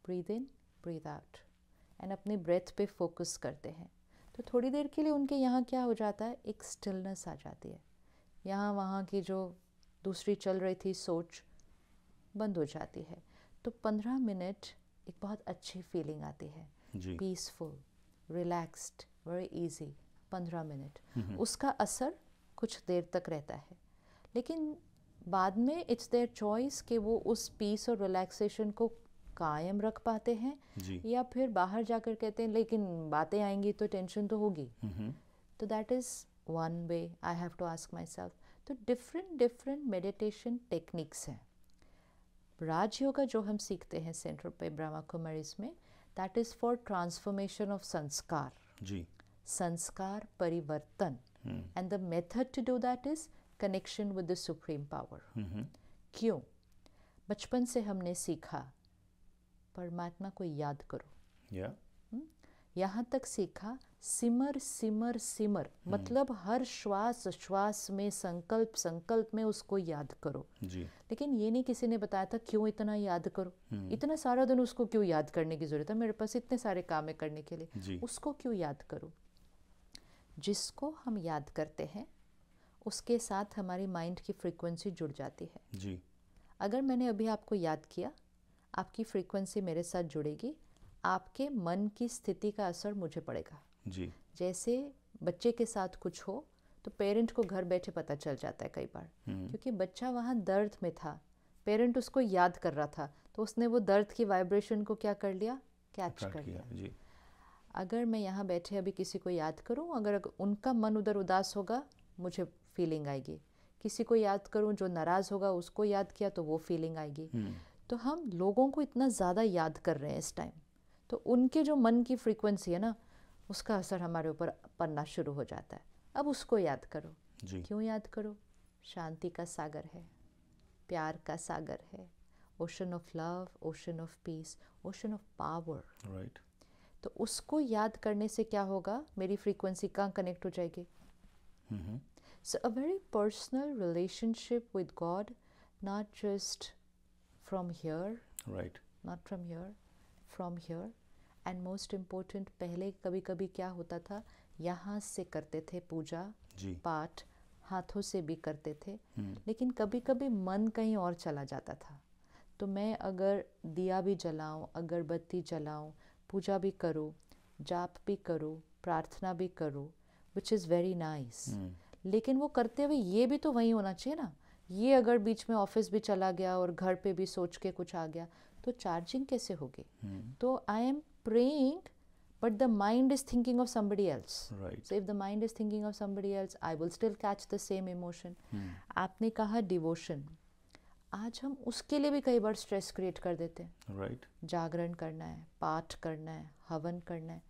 breathe in breathe out and अपने ब्रेथ पे फोकस करते हैं तो थोड़ी देर के लिए उनके यहाँ क्या हो जाता है एक स्टिलनेस आ जाती है यहाँ वहाँ की जो दूसरी चल रही थी सोच बंद हो जाती है तो पंद्रह मिनट एक बहुत अच्छी फीलिंग आती है पीसफुल रिलैक्स्ड वेरी इजी पंद्रह मिनट उसका असर कुछ देर तक रहता है लेकिन बाद में इट्स देयर चॉइस कि वो उस पीस और रिलैक्सेशन को कायम रख पाते हैं या फिर बाहर जाकर कहते हैं लेकिन बातें आएंगी तो टेंशन तो होगी तो that is one way I have to ask myself तो डिफरेंट डिफरेंट मेडिटेशन टेक्निक्स हैं राजयोग जो हम सीखते हैं सेंटर पे ब्रह्मा कुमारी में that is for transformation of संस्कार जी संस्कार परिवर्तन and the method to do that is connection with the supreme power क्यों बचपन से हमने सीखा परमात्मा को याद करो yeah. हम्म? यहाँ तक सीखा सिमर सिमर सिमर हम्म। मतलब हर श्वास श्वास में संकल्प संकल्प में उसको याद करो जी लेकिन ये नहीं किसी ने बताया था क्यों इतना याद करो हम्म। इतना सारा दिन उसको क्यों याद करने की ज़रूरत है मेरे पास इतने सारे काम है करने के लिए उसको क्यों याद करो जिसको हम याद करते हैं उसके साथ हमारी माइंड की फ्रीक्वेंसी जुड़ जाती है जी अगर मैंने अभी आपको याद किया आपकी फ्रीक्वेंसी मेरे साथ जुड़ेगी आपके मन की स्थिति का असर मुझे पड़ेगा जी जैसे बच्चे के साथ कुछ हो तो पेरेंट को घर बैठे पता चल जाता है कई बार हम्म। क्योंकि बच्चा वहाँ दर्द में था पेरेंट उसको याद कर रहा था तो उसने वो दर्द की वाइब्रेशन को क्या कर लिया कैच कर लिया जी अगर मैं यहाँ बैठे अभी किसी को याद करूँ अगर उनका मन उधर उदास होगा मुझे फीलिंग आएगी किसी को याद करूँ जो नाराज़ होगा उसको याद किया तो वो फीलिंग आएगी हम्म। तो हम लोगों को इतना ज़्यादा याद कर रहे हैं इस टाइम तो उनके जो मन की फ्रीक्वेंसी है ना उसका असर हमारे ऊपर पड़ना शुरू हो जाता है अब उसको याद करो जी। क्यों याद करो शांति का सागर है प्यार का सागर है ocean of love ocean of peace ocean of power right तो उसको याद करने से क्या होगा मेरी फ्रीक्वेंसी कहाँ कनेक्ट हो जाएगी so a very personal relationship with God not just from here right not from here from here and most important पहले कभी कभी क्या होता था यहाँ से करते थे पूजा पाठ हाथों से भी करते थे हम्म। लेकिन कभी कभी मन कहीं और चला जाता था तो मैं अगर दिया भी जलाऊं अगरबत्ती जलाऊं पूजा भी करो जाप भी करो प्रार्थना भी करो विच इज़ वेरी नाइस लेकिन वो करते हुए ये भी तो वही होना चाहिए ना ये अगर बीच में ऑफिस भी चला गया और घर पे भी सोच के कुछ आ गया तो चार्जिंग कैसे होगी hmm. तो I am praying but the mind is thinking of somebody else right so if the mind is thinking of somebody else i will still catch the same emotion hmm. आपने कहा डिवोशन आज हम उसके लिए भी कई बार स्ट्रेस क्रिएट कर देते हैं right. जागरण करना है पाठ करना है हवन करना है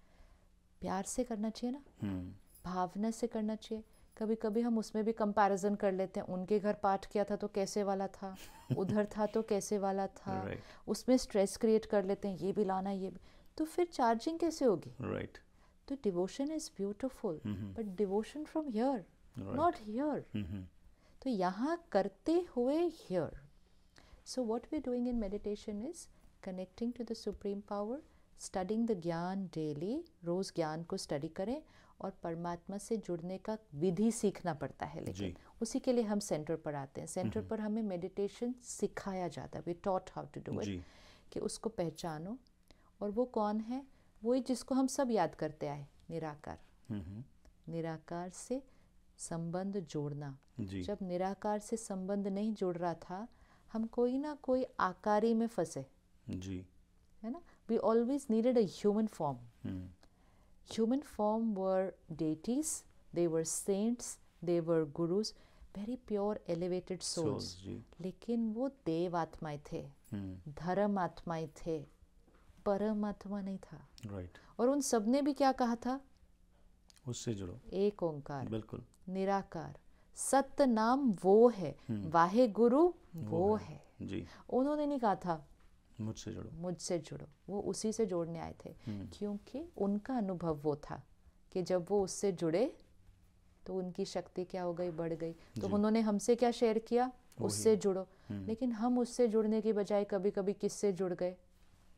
प्यार से करना चाहिए ना hmm. भावना से करना चाहिए कभी कभी हम उसमें भी कंपैरिजन कर लेते हैं उनके घर पाठ किया था तो कैसे वाला था [LAUGHS] उधर था तो कैसे वाला था right. उसमें स्ट्रेस क्रिएट कर लेते हैं ये भी लाना ये भी तो फिर चार्जिंग कैसे होगी राइट तो devotion is beautiful but devotion from here not here तो यहाँ करते हुए here so what we doing in meditation is connecting to the supreme power studying the gyan daily रोज ज्ञान को स्टडी करें और परमात्मा से जुड़ने का विधि सीखना पड़ता है लेकिन उसी के लिए हम सेंटर पर आते हैं सेंटर mm-hmm. पर हमें मेडिटेशन सिखाया जाता है we taught how to do it कि उसको पहचानो और वो कौन है वही जिसको हम सब याद करते आए निराकार हम्म, हम्म। निराकार से संबंध जोड़ना जब निराकार से संबंध नहीं जोड़ रहा था हम कोई ना कोई आकारी में फंसे जी है ना we always needed a human form human form were deities they were saints they were gurus very pure elevated souls लेकिन वो देव आत्माएं थे हम्म। धर्म आत्माएं थे परमात्मा नहीं था राइट right. और उन सब ने भी क्या कहा था उससे जुड़ो एक ओंकार बिल्कुल निराकार सत्य नाम वो है हम्म। वाहे गुरु वो, वो है, है। जी उन्होंने नहीं कहा था मुझसे जुड़ो मुझसे जुड़ो वो उसी से जोड़ने आए थे हम्म। क्योंकि उनका अनुभव वो था कि जब वो उससे जुड़े तो उनकी शक्ति क्या हो गई बढ़ गई तो उन्होंने हमसे क्या शेयर किया उससे जुड़ो हम्म। लेकिन हम उससे जुड़ने की बजाय कभी कभी किससे जुड़ गए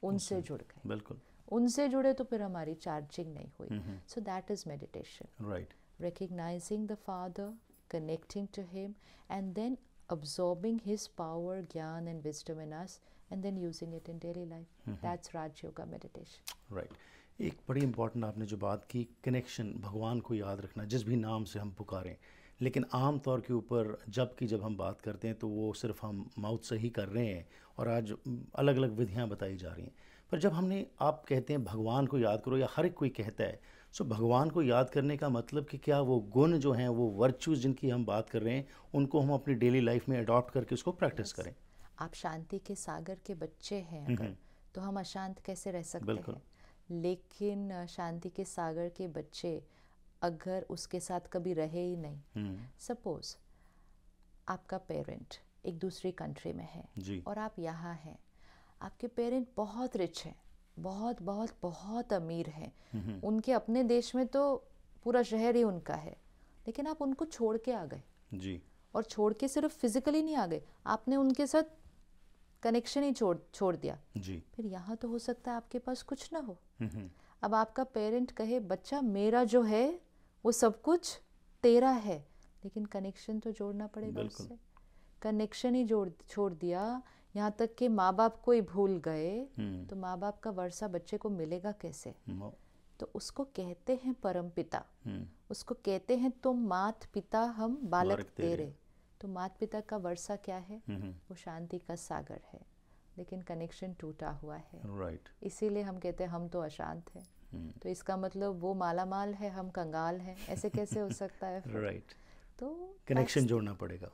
उनसे जुड़ गए बिल्कुल उनसे जुड़े तो फिर हमारी चार्जिंग नहीं हुई so that is meditation right recognising the father connecting to him and then absorbing his power gyan and wisdom in us and then using it in daily life that's hmm That's Raj Yoga एक बड़ी इंपॉर्टेंट आपने जो बात की कनेक्शन भगवान को याद रखना जिस भी नाम से हम पुकारें लेकिन आम तौर के ऊपर जब की जब हम बात करते हैं तो वो सिर्फ हम माउथ से ही कर रहे हैं और आज अलग अलग विधियाँ बताई जा रही हैं पर जब हमने आप कहते हैं भगवान को याद करो या हर एक कोई कहता है सो भगवान को याद करने का मतलब कि क्या वो गुण जो हैं वो वर्चूज़ जिनकी हम बात कर रहे हैं उनको हम अपनी डेली लाइफ में अडॉप्ट करके उसको प्रैक्टिस करें आप शांति के सागर के बच्चे हैं हम्म, अगर हम्म। तो हम अशांत कैसे रह सकते हैं लेकिन शांति के सागर के बच्चे अगर उसके साथ कभी रहे ही नहीं सपोज हम्म। आपका पेरेंट एक दूसरी कंट्री में है और आप यहाँ हैं आपके पेरेंट बहुत रिच हैं बहुत बहुत बहुत अमीर हैं हम्म। उनके अपने देश में तो पूरा शहर ही उनका है लेकिन आप उनको छोड़ के आ गए जी और छोड़ के सिर्फ फिजिकली नहीं आ गए आपने उनके साथ कनेक्शन ही छोड़ छोड़ दिया जी फिर यहाँ तो हो सकता है आपके पास कुछ ना हो हम्म, अब आपका पेरेंट कहे बच्चा मेरा जो है वो सब कुछ तेरा है लेकिन कनेक्शन तो जोड़ना पड़ेगा उससे कनेक्शन ही जोड़ छोड़ दिया यहाँ तक कि माँ बाप को ही भूल गए हम्म। तो माँ बाप का वर्षा बच्चे को मिलेगा कैसे तो उसको कहते हैं परम पिता हम्म। उसको कहते हैं तुम तो मात पिता हम बालक तेरे तो मात पिता का वर्षा क्या है हम्म, वो शांति का सागर है लेकिन कनेक्शन टूटा हुआ है right. इसीलिए हम कहते हैं हम तो अशांत हैं तो इसका मतलब वो माला माल है हम कंगाल हैं ऐसे कैसे हो सकता है राइट तो कनेक्शन जोड़ना पड़ेगा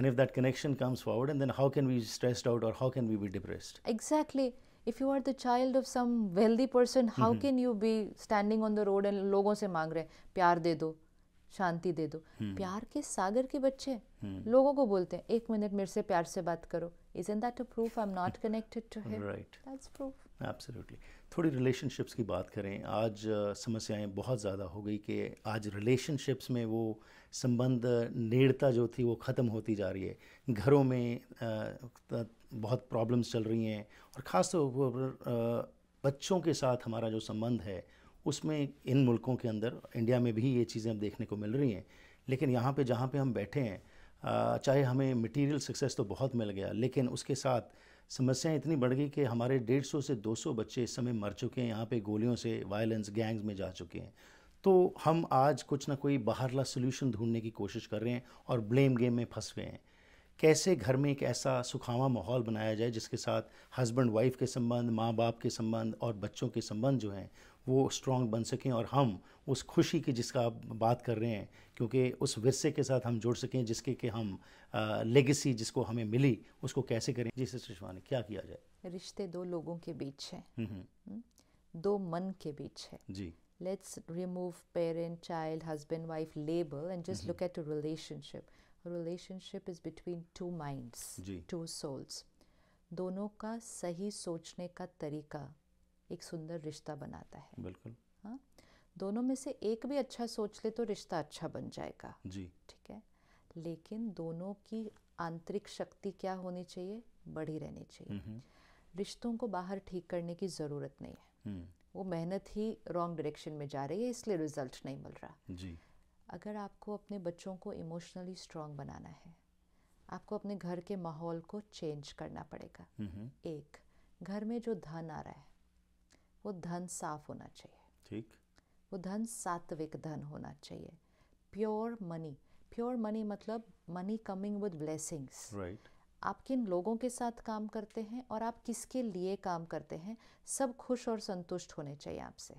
and if that connection comes forward and then how can we be stressed out or how can we be depressed exactly if you are the child of some wealthy person how mm-hmm. can you be standing on the road and लोगों से मांग रहे हैं प्यार दे दो शांति दे दो hmm. प्यार के सागर के बच्चे hmm. लोगों को बोलते हैं एक मिनट मेरे से प्यार से बात करो is in that a proof I am not connected to him right that's proof absolutely थोड़ी रिलेशनशिप्स की बात करें आज समस्याएं बहुत ज़्यादा हो गई कि आज रिलेशनशिप्स में वो संबंध नेड़ता जो थी वो ख़त्म होती जा रही है घरों में बहुत प्रॉब्लम्स चल रही हैं और ख़ास तौर पर बच्चों के साथ हमारा जो संबंध है उसमें इन मुल्कों के अंदर इंडिया में भी ये चीज़ें अब देखने को मिल रही हैं लेकिन यहाँ पे जहाँ पे हम बैठे हैं चाहे हमें मटेरियल सक्सेस तो बहुत मिल गया लेकिन उसके साथ समस्याएं इतनी बढ़ गई कि हमारे 150 से 200 बच्चे इस समय मर चुके हैं यहाँ पे गोलियों से वायलेंस गैंग्स में जा चुके हैं तो हम आज कुछ ना कोई बाहरला सोल्यूशन ढूंढने की कोशिश कर रहे हैं और ब्लेम गेम में फंस गए हैं कैसे घर में एक ऐसा सुखावा माहौल बनाया जाए जिसके साथ हस्बैंड वाइफ के संबंध माँ बाप के संबंध और बच्चों के संबंध जो हैं वो स्ट्रॉन्ग बन सकें और हम उस खुशी की जिसका आप बात कर रहे हैं क्योंकि उस विरसे के साथ हम जुड़ सकें जिसके कि हम लेगेसी जिसको हमें मिली उसको कैसे करें जी सिस्टर ने क्या किया जाए रिश्ते दो लोगों के बीच है हम्म, हम्म। हम्म? दो मन के बीच है जी let's remove parent child husband wife label and just look at relationship relationship is between two relationship two souls दोनों का सही सोचने का तरीका एक सुंदर रिश्ता बनाता है बिल्कुल हाँ दोनों में से एक भी अच्छा सोच ले तो रिश्ता अच्छा बन जाएगा जी ठीक है लेकिन दोनों की आंतरिक शक्ति क्या होनी चाहिए बढ़ी रहनी चाहिए हम्म, हम्म। रिश्तों को बाहर ठीक करने की ज़रूरत नहीं है हम्म। वो मेहनत ही रॉन्ग डायरेक्शन में जा रही है इसलिए रिजल्ट नहीं मिल रहा जी अगर आपको अपने बच्चों को इमोशनली स्ट्रांग बनाना है आपको अपने घर के माहौल को चेंज करना पड़ेगा एक घर में जो धन आ रहा है वो धन साफ होना चाहिए ठीक वो धन सात्विक धन होना चाहिए प्योर मनी प्योर मनी मतलब money coming with blessings right आप किन लोगों के साथ काम करते हैं और आप किसके लिए काम करते हैं सब खुश और संतुष्ट होने चाहिए आपसे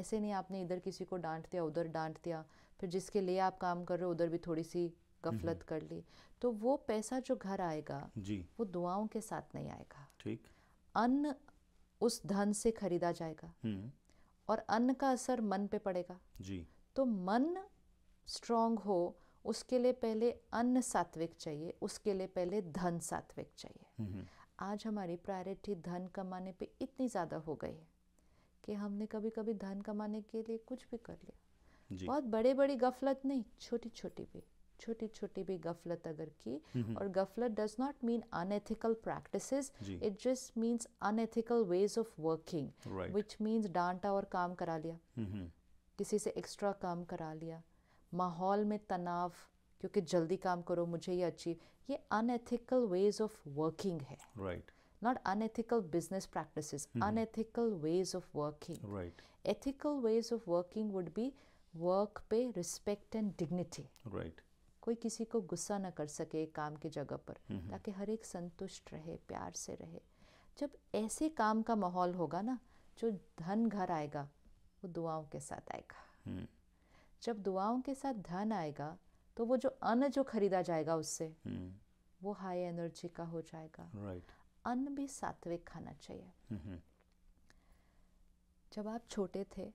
ऐसे नहीं आपने इधर किसी को डांट दिया उधर डांट दिया फिर जिसके लिए आप काम कर रहे हो उधर भी थोड़ी सी गफलत हम्म। कर ली तो वो पैसा जो घर आएगा जी वो दुआओं के साथ नहीं आएगा ठीक अन्न उस धन से खरीदा जाएगा हम्म। और अन्न का असर मन पे पड़ेगा जी तो मन स्ट्रांग हो उसके लिए पहले अन्न सात्विक चाहिए उसके लिए पहले धन सात्विक चाहिए हम्म, हम्म। आज हमारी प्रायोरिटी धन कमाने पे इतनी ज़्यादा हो गई है कि हमने कभी कभी धन कमाने के लिए कुछ भी कर लिया बहुत बड़े बड़ी गफलत नहीं छोटी छोटी भी छोटी छोटी भी गफलत अगर की और गफलत does not mean unethical practice it just means unethical ways of working which means डांटा और काम करा लिया किसी से एक्स्ट्रा काम करा लिया माहौल में तनाव क्योंकि जल्दी काम करो मुझे ये अच्छी ये अनएथिकल वेज ऑफ वर्किंग है right not unethical business practice unethical ways of working right ethical ways of working would be work पे रिस्पेक्ट एंड डिग्निटी राइट कोई किसी को गुस्सा ना कर सके काम की जगह पर हम्म, हम्म। ताकि हर एक संतुष्ट रहे प्यार से रहे जब ऐसे काम का माहौल होगा ना जो धन घर आएगा वो दुआओं के साथ आएगा हम्म। जब दुआओं के साथ धन आएगा तो वो जो अन्न जो खरीदा जाएगा उससे वो हाई एनर्जी का हो जाएगा राइट अन्न भी सात्विक खाना चाहिए जब आप छोटे थे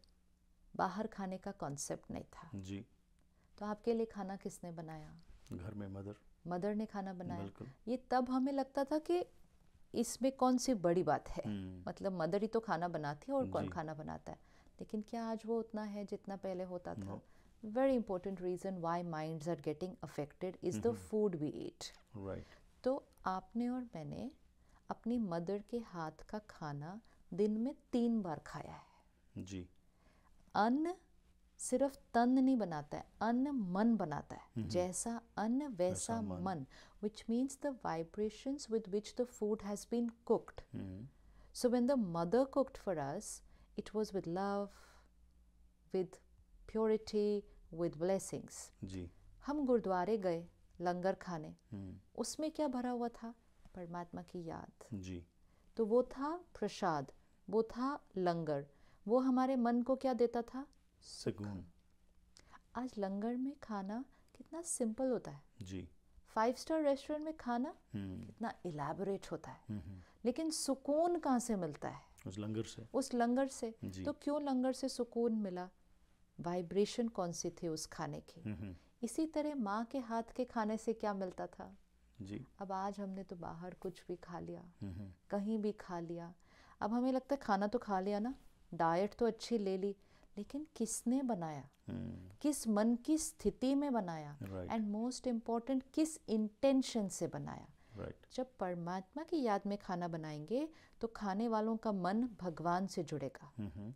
बाहर खाने का कॉन्सेप्ट नहीं था जी तो आपके लिए खाना किसने बनाया घर में मदर मदर ने खाना बनाया ये तब हमें लगता था कि इसमें कौन सी बड़ी बात है हम्म। मतलब मदर ही तो खाना बनाती है और कौन खाना बनाता है लेकिन क्या आज वो उतना है जितना पहले होता था very important reason why mind are getting affected is the food we eat तो आपने और मैंने अपनी मदर के हाथ का खाना दिन में तीन बार खाया है जी अन्न सिर्फ तन नहीं बनाता है अन्न मन बनाता है mm-hmm. जैसा अन्न वैसा मन which means the vibrations with which the food has been cooked so when the mother cooked for us it was with love with purity with blessings जी हम गुरुद्वारे गए लंगर खाने hmm. उसमें क्या भरा हुआ था परमात्मा की याद जी तो वो था प्रसाद वो था लंगर वो हमारे मन को क्या देता था सुकून आज लंगर में खाना कितना सिंपल होता है जी फाइव स्टार रेस्टोरेंट में खाना हम्म। कितना इलेबोरेट होता है हम्म, हम्म। लेकिन सुकून कहाँ से मिलता है उस लंगर से उस लंगर से तो क्यों लंगर से सुकून मिला वाइब्रेशन कौन सी थी उस खाने की इसी तरह माँ के हाथ के खाने से क्या मिलता था जी अब आज हमने तो बाहर कुछ भी खा लिया कहीं भी खा लिया अब हमें लगता है खाना तो खा लिया ना डाइट तो अच्छी ले ली लेकिन किसने बनाया hmm. किस मन की स्थिति में बनाया एंड मोस्ट इम्पॉर्टेंट किस इंटेंशन से बनाया right. जब परमात्मा की याद में खाना बनाएंगे तो खाने वालों का मन भगवान से जुड़ेगा hmm.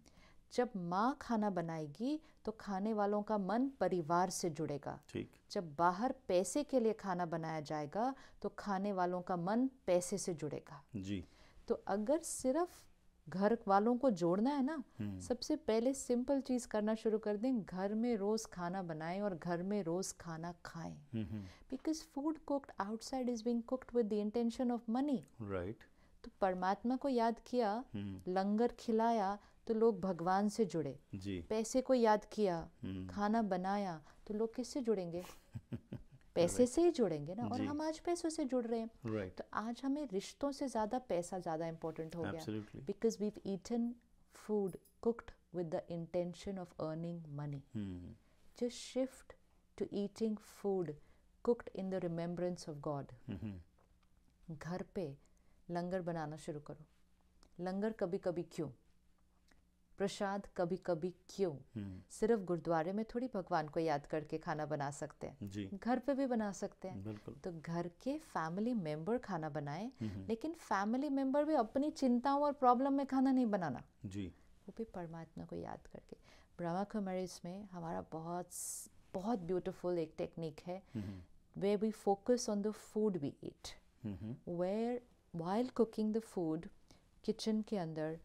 जब माँ खाना बनाएगी तो खाने वालों का मन परिवार से जुड़ेगा ठीक जब बाहर पैसे के लिए खाना बनाया जाएगा तो खाने वालों का मन पैसे से जुड़ेगा जी तो अगर सिर्फ घर वालों को जोड़ना है ना हम्म। सबसे पहले सिंपल चीज करना शुरू कर दें घर में रोज खाना बनाएं और घर में रोज खाना खाएं because food cooked outside is being cooked with the intention of money right तो परमात्मा को याद किया हम्म। लंगर खिलाया तो लोग भगवान से जुड़े जी। पैसे को याद किया हम्म। खाना बनाया तो लोग किससे जुड़ेंगे पैसे से ही जुड़ेंगे ना और हम आज पैसों से जुड़ रहे हैं right. तो आज हमें रिश्तों से ज़्यादा पैसा ज़्यादा इम्पोर्टेंट हो गया because we eaten food cooked with the intention of earning money just shift to eating food cooked in the remembrance of God घर पे लंगर बनाना शुरू करो लंगर कभी कभी क्यों प्रसाद कभी कभी क्यों हम्म। सिर्फ गुरुद्वारे में थोड़ी भगवान को याद करके खाना बना सकते हैं घर पे भी बना सकते हैं तो घर के फैमिली मेंबर खाना बनाए हम्म। लेकिन फैमिली मेंबर भी अपनी चिंताओं और प्रॉब्लम में खाना नहीं बनाना जी वो भी परमात्मा को याद करके ब्रह्मा कुमारीज में हमारा बहुत बहुत ब्यूटिफुल एक टेक्निक है way we focus on the food we eat where while cooking the food kitchen के अंदर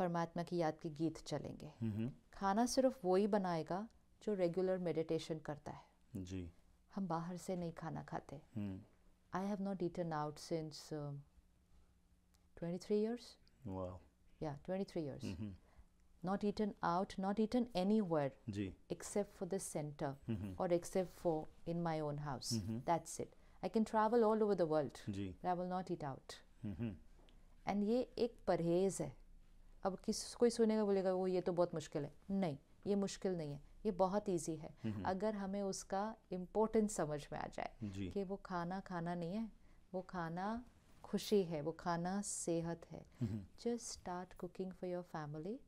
परमात्मा की याद के गीत चलेंगे खाना सिर्फ वो ही बनाएगा जो रेगुलर मेडिटेशन करता है जी हम बाहर से नहीं खाना खाते I have not eaten out since twenty three years या twenty three years not eaten out not eaten any word except for this centre और except for in my own house that's it I can travel all over the world I will not eat out and ये एक परहेज है अब किस कोई सुनेगा बोलेगा वो ये तो बहुत मुश्किल है नहीं ये मुश्किल नहीं है ये बहुत इजी है हम्म, हम्म। अगर हमें उसका इम्पोर्टेंस समझ में आ जाए कि वो खाना खाना नहीं है वो खाना खुशी है वो खाना सेहत है just start cooking for your family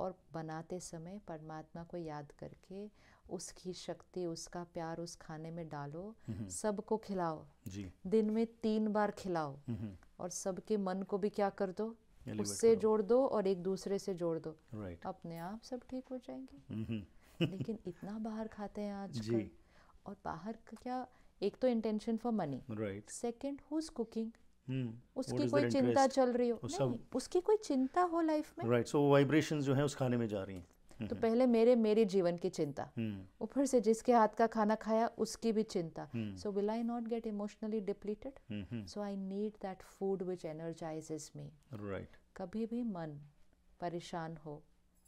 और बनाते समय परमात्मा को याद करके उसकी शक्ति उसका प्यार उस खाने में डालो हम्म, सबको खिलाओ जी। दिन में तीन बार खिलाओ और सबके मन को भी क्या कर दो उससे जोड़ दो और एक दूसरे से जोड़ दो right. अपने आप सब ठीक हो जाएंगे mm-hmm. [LAUGHS] लेकिन इतना बाहर खाते हैं आज जी और बाहर का क्या एक तो intention for money right second who cooking उसकी कोई चिंता चल रही हो सब... नहीं उसकी कोई चिंता हो लाइफ में राइट सो वाइब्रेशंस जो है उस खाने में जा रही हैं तो mm-hmm. पहले मेरे मेरे जीवन की चिंता hmm. ऊपर से जिसके हाथ का खाना खाया उसकी भी चिंता so will I not get emotionally depleted so I need that food which energises me right कभी भी मन परेशान हो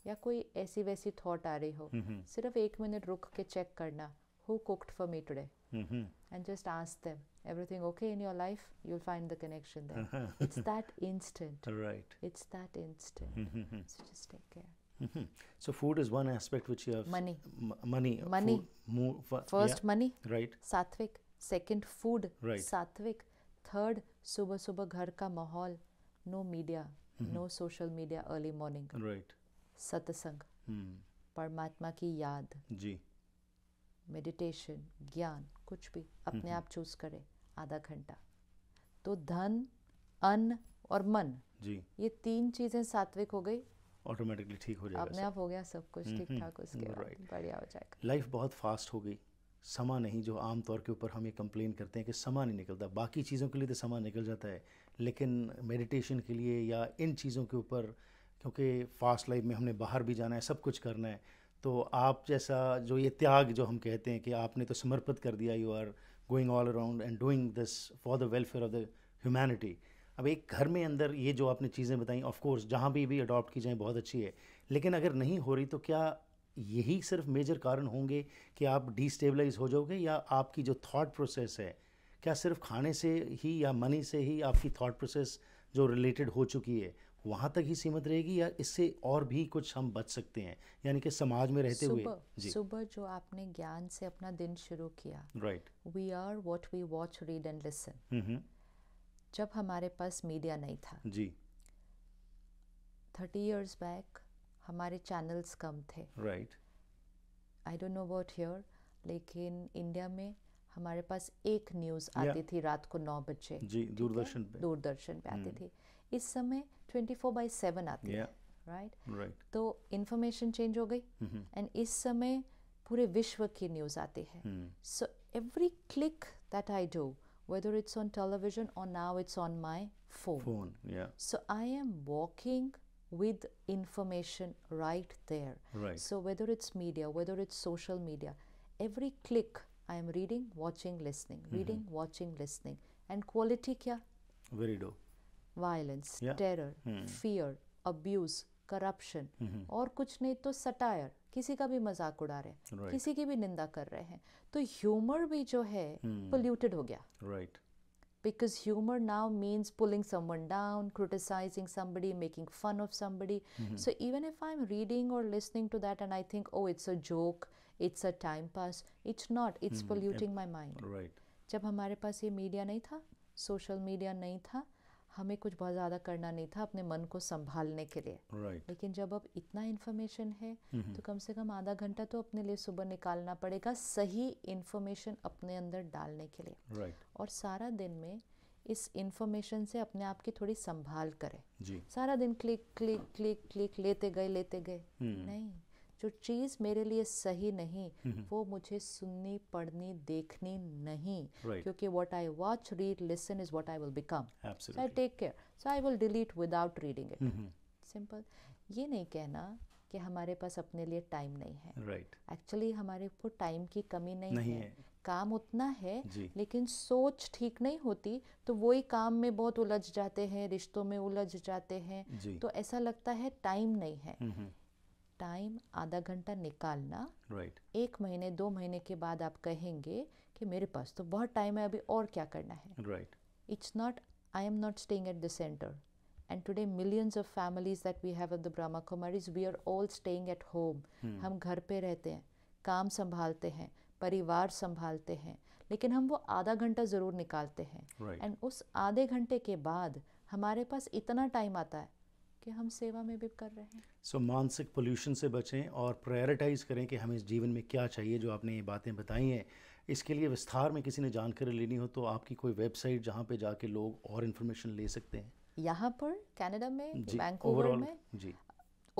या कोई ऐसी वैसी थॉट आ रही हो हम्म, हम्म। सिर्फ एक मिनट रुक के चेक करना who cooked for me today and just आंस them everything okay in your life you will find the connection there it's that instant right it's that instant so just take care so food is one aspect which you have money money money first money right sattvic second food sattvic third सुबह सुबह घर का माहौल no media mm-hmm. no hmm. social media early morning right satsang hmm. परमात्मा की याद जी मेडिटेशन ज्ञान कुछ भी अपने आप चूज करें आधा घंटा तो धन अन्न और मन जी ये तीन चीजें सात्विक हो गई ऑटोमेटिकली ठीक हो जाएगा अपने आप हो गया सब कुछ ठीक ठाक उसके बाद बढ़िया हो जाएगा लाइफ बहुत फास्ट हो गई समा नहीं जो आम तौर के ऊपर हम ये कंप्लेन करते हैं कि समा नहीं निकलता बाकी चीज़ों के लिए तो समा निकल जाता है लेकिन मेडिटेशन के लिए या इन चीज़ों के ऊपर क्योंकि फास्ट लाइफ में हमने बाहर भी जाना है सब कुछ करना है तो आप जैसा जो ये त्याग जो हम कहते हैं कि आपने तो समर्पित कर दिया you are going all around and doing this for the welfare of the humanity अब एक घर में अंदर ये जो आपने चीज़ें बताई ऑफ कोर्स जहाँ भी भी अडॉप्ट की जाएँ बहुत अच्छी है लेकिन अगर नहीं हो रही तो क्या यही सिर्फ मेजर कारण होंगे कि आप डिस्टेबलाइज हो जाओगे या आपकी जो थॉट प्रोसेस है क्या सिर्फ खाने से ही या मनी से ही आपकी थॉट प्रोसेस जो रिलेटेड हो चुकी है वहाँ तक ही सीमित रहेगी या इससे और भी कुछ हम बच सकते हैं यानी कि समाज में रहते हुए सुबह जो आपने ज्ञान से अपना दिन शुरू किया right we are what we watch read and listen जब हमारे पास मीडिया नहीं था जी थर्टी ईयर्स बैक हमारे चैनल्स कम थे right I don't know about here लेकिन इंडिया में हमारे पास एक न्यूज़ आती थी रात को नौ बजे जी दूरदर्शन पे दूरदर्शन पे आती hmm. थी इस समय ट्वेंटी फोर बाई सेवन आती है राइट राइट तो इन्फॉर्मेशन चेंज हो गई एंड mm-hmm. इस समय पूरे विश्व की न्यूज़ आती है so every click that I do whether it's on television और now it's on my phone so I am walking with information right there. Right. So whether it's media, whether it's social media, every click I am reading, watching, listening, mm-hmm. reading, watching, listening. And quality kya? Very low. Violence, yeah. terror, mm hmm. fear, abuse, corruption mm-hmm. और कुछ नहीं तो सटायर किसी का भी मजाक उड़ा रहे हैं right. किसी की भी निंदा कर रहे हैं तो ह्यूमर भी जो है पोल्यूटेड hmm. हो गया right right. because humor now means pulling someone down, criticizing somebody, making fun of somebody. Mm-hmm. So even if I'm reading or listening to that and I think, oh, it's a joke, it's a time pass, it's not. It's mm-hmm. polluting yep. my mind. Right. जब हमारे पास ये media, नहीं था सोशल हमें कुछ बहुत ज़्यादा करना नहीं था अपने मन को संभालने के लिए right. लेकिन जब अब इतना इन्फॉर्मेशन है mm-hmm. तो कम से कम आधा घंटा तो अपने लिए सुबह निकालना पड़ेगा सही इन्फॉर्मेशन अपने अंदर डालने के लिए right. और सारा दिन में इस इन्फॉर्मेशन से अपने आप की थोड़ी संभाल करें जी. सारा दिन क्लिक क्लिक क्लिक क्लिक लेते गए लेते गए hmm. नहीं जो चीज़ मेरे लिए सही नहीं वो मुझे सुननी पढ़नी देखनी नहीं क्योंकि what I watch read listen is what I will become I take care so I will delete without reading it simple ये नहीं कहना कि हमारे पास अपने लिए टाइम नहीं है एक्चुअली right. हमारे को टाइम की कमी नहीं, नहीं है. है काम उतना है जी. लेकिन सोच ठीक नहीं होती तो वही काम में बहुत उलझ जाते हैं रिश्तों में उलझ जाते हैं तो ऐसा लगता है टाइम नहीं है टाइम आधा घंटा निकालना right. एक महीने दो महीने के बाद आप कहेंगे कि मेरे पास तो बहुत टाइम है अभी और क्या करना है it's not I am not staying at the centre and today millions of families that we have at the Brahma Kumaris we are all staying at hmm. हम घर पे रहते हैं काम संभालते हैं परिवार संभालते हैं लेकिन हम वो आधा घंटा ज़रूर निकालते हैं एंड right. उस आधे घंटे के बाद हमारे पास इतना टाइम आता है कि हम सेवा में भी कर रहे हैं सो so, मानसिक पोल्यूशन से बचें और प्रायोरिटाइज़ करें कि हमें इस जीवन में क्या चाहिए जो आपने ये बातें बताई हैं इसके लिए विस्तार में किसी ने जानकारी लेनी हो तो आपकी कोई वेबसाइट जहाँ पे जाके लोग और इन्फॉर्मेशन ले सकते हैं यहाँ पर कनाडा में वैंकूवर में जी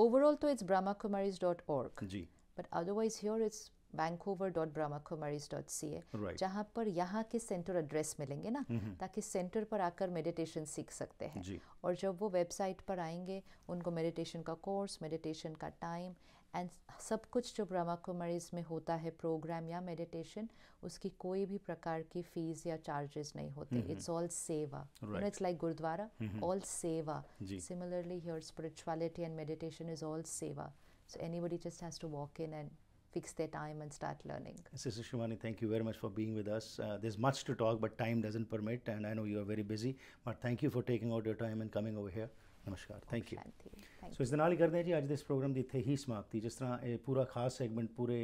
ओवरऑल तो it's Brahma Kumari dot org जी but otherwise here it's dot dot C A जहाँ पर यहाँ के सेंटर एड्रेस मिलेंगे ना ताकि सेंटर पर आकर मेडिटेशन सीख सकते हैं और जब वो वेबसाइट पर आएंगे उनको मेडिटेशन का कोर्स मेडिटेशन का टाइम एंड सब कुछ जो ब्रह्मा कुमारीज में होता है प्रोग्राम या मेडिटेशन उसकी कोई भी प्रकार की फीस या चार्जेस नहीं होते it's all seva it's like gurdwara all seva similarly here spirituality and meditation is all seva so buddy just has to walk in and fix their time and start learning. Sister Shivani, thank you very much for being with us. Uh, there's much to talk, but time doesn't permit, and I know you are very busy. But thank you for taking out your time and coming over here. ਨਮਸਕਾਰ ਥੈਂਕ ਯੂ ਸੋ ਇਸ ਦੇ ਨਾਲ ਹੀ ਕਰਦੇ ਹਾਂ ਜੀ ਅੱਜ ਦੇ ਇਸ ਪ੍ਰੋਗਰਾਮ ਦੀ ਇੱਥੇ ਹੀ ਸਮਾਪਤੀ ਜਿਸ ਤਰ੍ਹਾਂ ਇਹ ਪੂਰਾ ਖਾਸ ਸੈਗਮੈਂਟ ਪੂਰੇ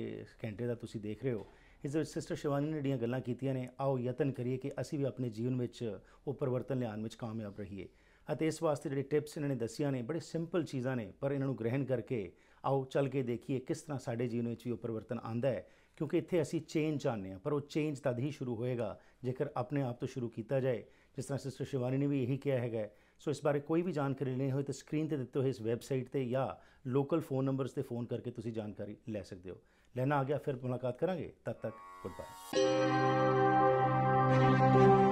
ਘੰਟੇ ਦਾ ਤੁਸੀਂ ਦੇਖ ਰਹੇ ਹੋ ਇਸ ਦੇ ਵਿੱਚ ਸਿਸਟਰ ਸ਼ਿਵਾਨੀ ਨੇ ਜਿਹੜੀਆਂ ਗੱਲਾਂ ਕੀਤੀਆਂ ਨੇ ਆਓ ਯਤਨ ਕਰੀਏ ਕਿ ਅਸੀਂ ਵੀ ਆਪਣੇ ਜੀਵਨ ਵਿੱਚ ਉਹ ਪਰਿਵਰਤਨ ਲਿਆਉਣ ਵਿੱਚ ਕਾਮਯਾਬ ਰਹੀਏ ਅਤੇ ਇਸ ਵਾਸਤੇ ਜਿਹੜੇ ਟਿਪਸ ਇਹਨਾਂ ਨੇ ਦੱਸੀਆਂ ਨੇ ਬੜੇ ਸਿੰਪਲ ਚੀਜ਼ਾਂ ਨੇ ਪਰ ਇਹਨਾਂ ਨੂੰ ਗ੍ਰਹਿਣ ਕਰਕੇ ਆਓ ਚੱਲ ਕੇ ਦੇਖੀਏ ਕਿਸ ਤਰ੍ਹਾਂ ਸਾਡੇ ਜੀਵਨ ਵਿੱਚ ਵੀ ਉਹ ਪਰਿਵਰਤਨ ਆਂਦਾ ਹੈ ਕਿਉਂਕਿ ਇੱਥੇ ਅਸੀਂ ਚੇਂਜ ਚਾਹੁੰਦੇ ਆ ਪਰ ਉਹ ਚੇਂਜ ਤਦ ਹੀ ਸ਼ੁਰੂ ਹੋਏਗਾ ਜੇਕਰ ਆਪਣੇ ਆਪ ਤੋਂ ਸ਼ੁਰੂ ਕੀਤਾ ਜਾਏ ਜਿਸ ਤਰ੍ਹਾਂ ਸਿਸਟਰ ਸ਼ਿਵਾਨੀ ਨੇ ਵੀ ਇਹੀ ਕਿਹਾ ਹੈਗਾ ਸੋ ਇਸ ਬਾਰੇ ਕੋਈ ਵੀ ਜਾਣਕਾਰੀ ਲੈਣੀ ਹੋਵੇ ਤਾਂ ਸਕਰੀਨ ਤੇ ਦਿੱਤੇ ਹੋਏ ਇਸ ਵੈਬਸਾਈਟ ਤੇ ਜਾਂ ਲੋਕਲ ਫੋਨ ਨੰਬਰਸ ਤੇ ਫੋਨ ਕਰਕੇ ਤੁਸੀਂ ਜਾਣਕਾਰੀ ਲੈ ਸਕਦੇ ਹੋ ਲੈਣਾ ਆ ਗਿਆ ਫਿਰ ਮੁਲਾਕਾਤ ਕਰਾਂਗੇ ਤਦ ਤੱਕ ਗੁੱਡ ਬਾਏ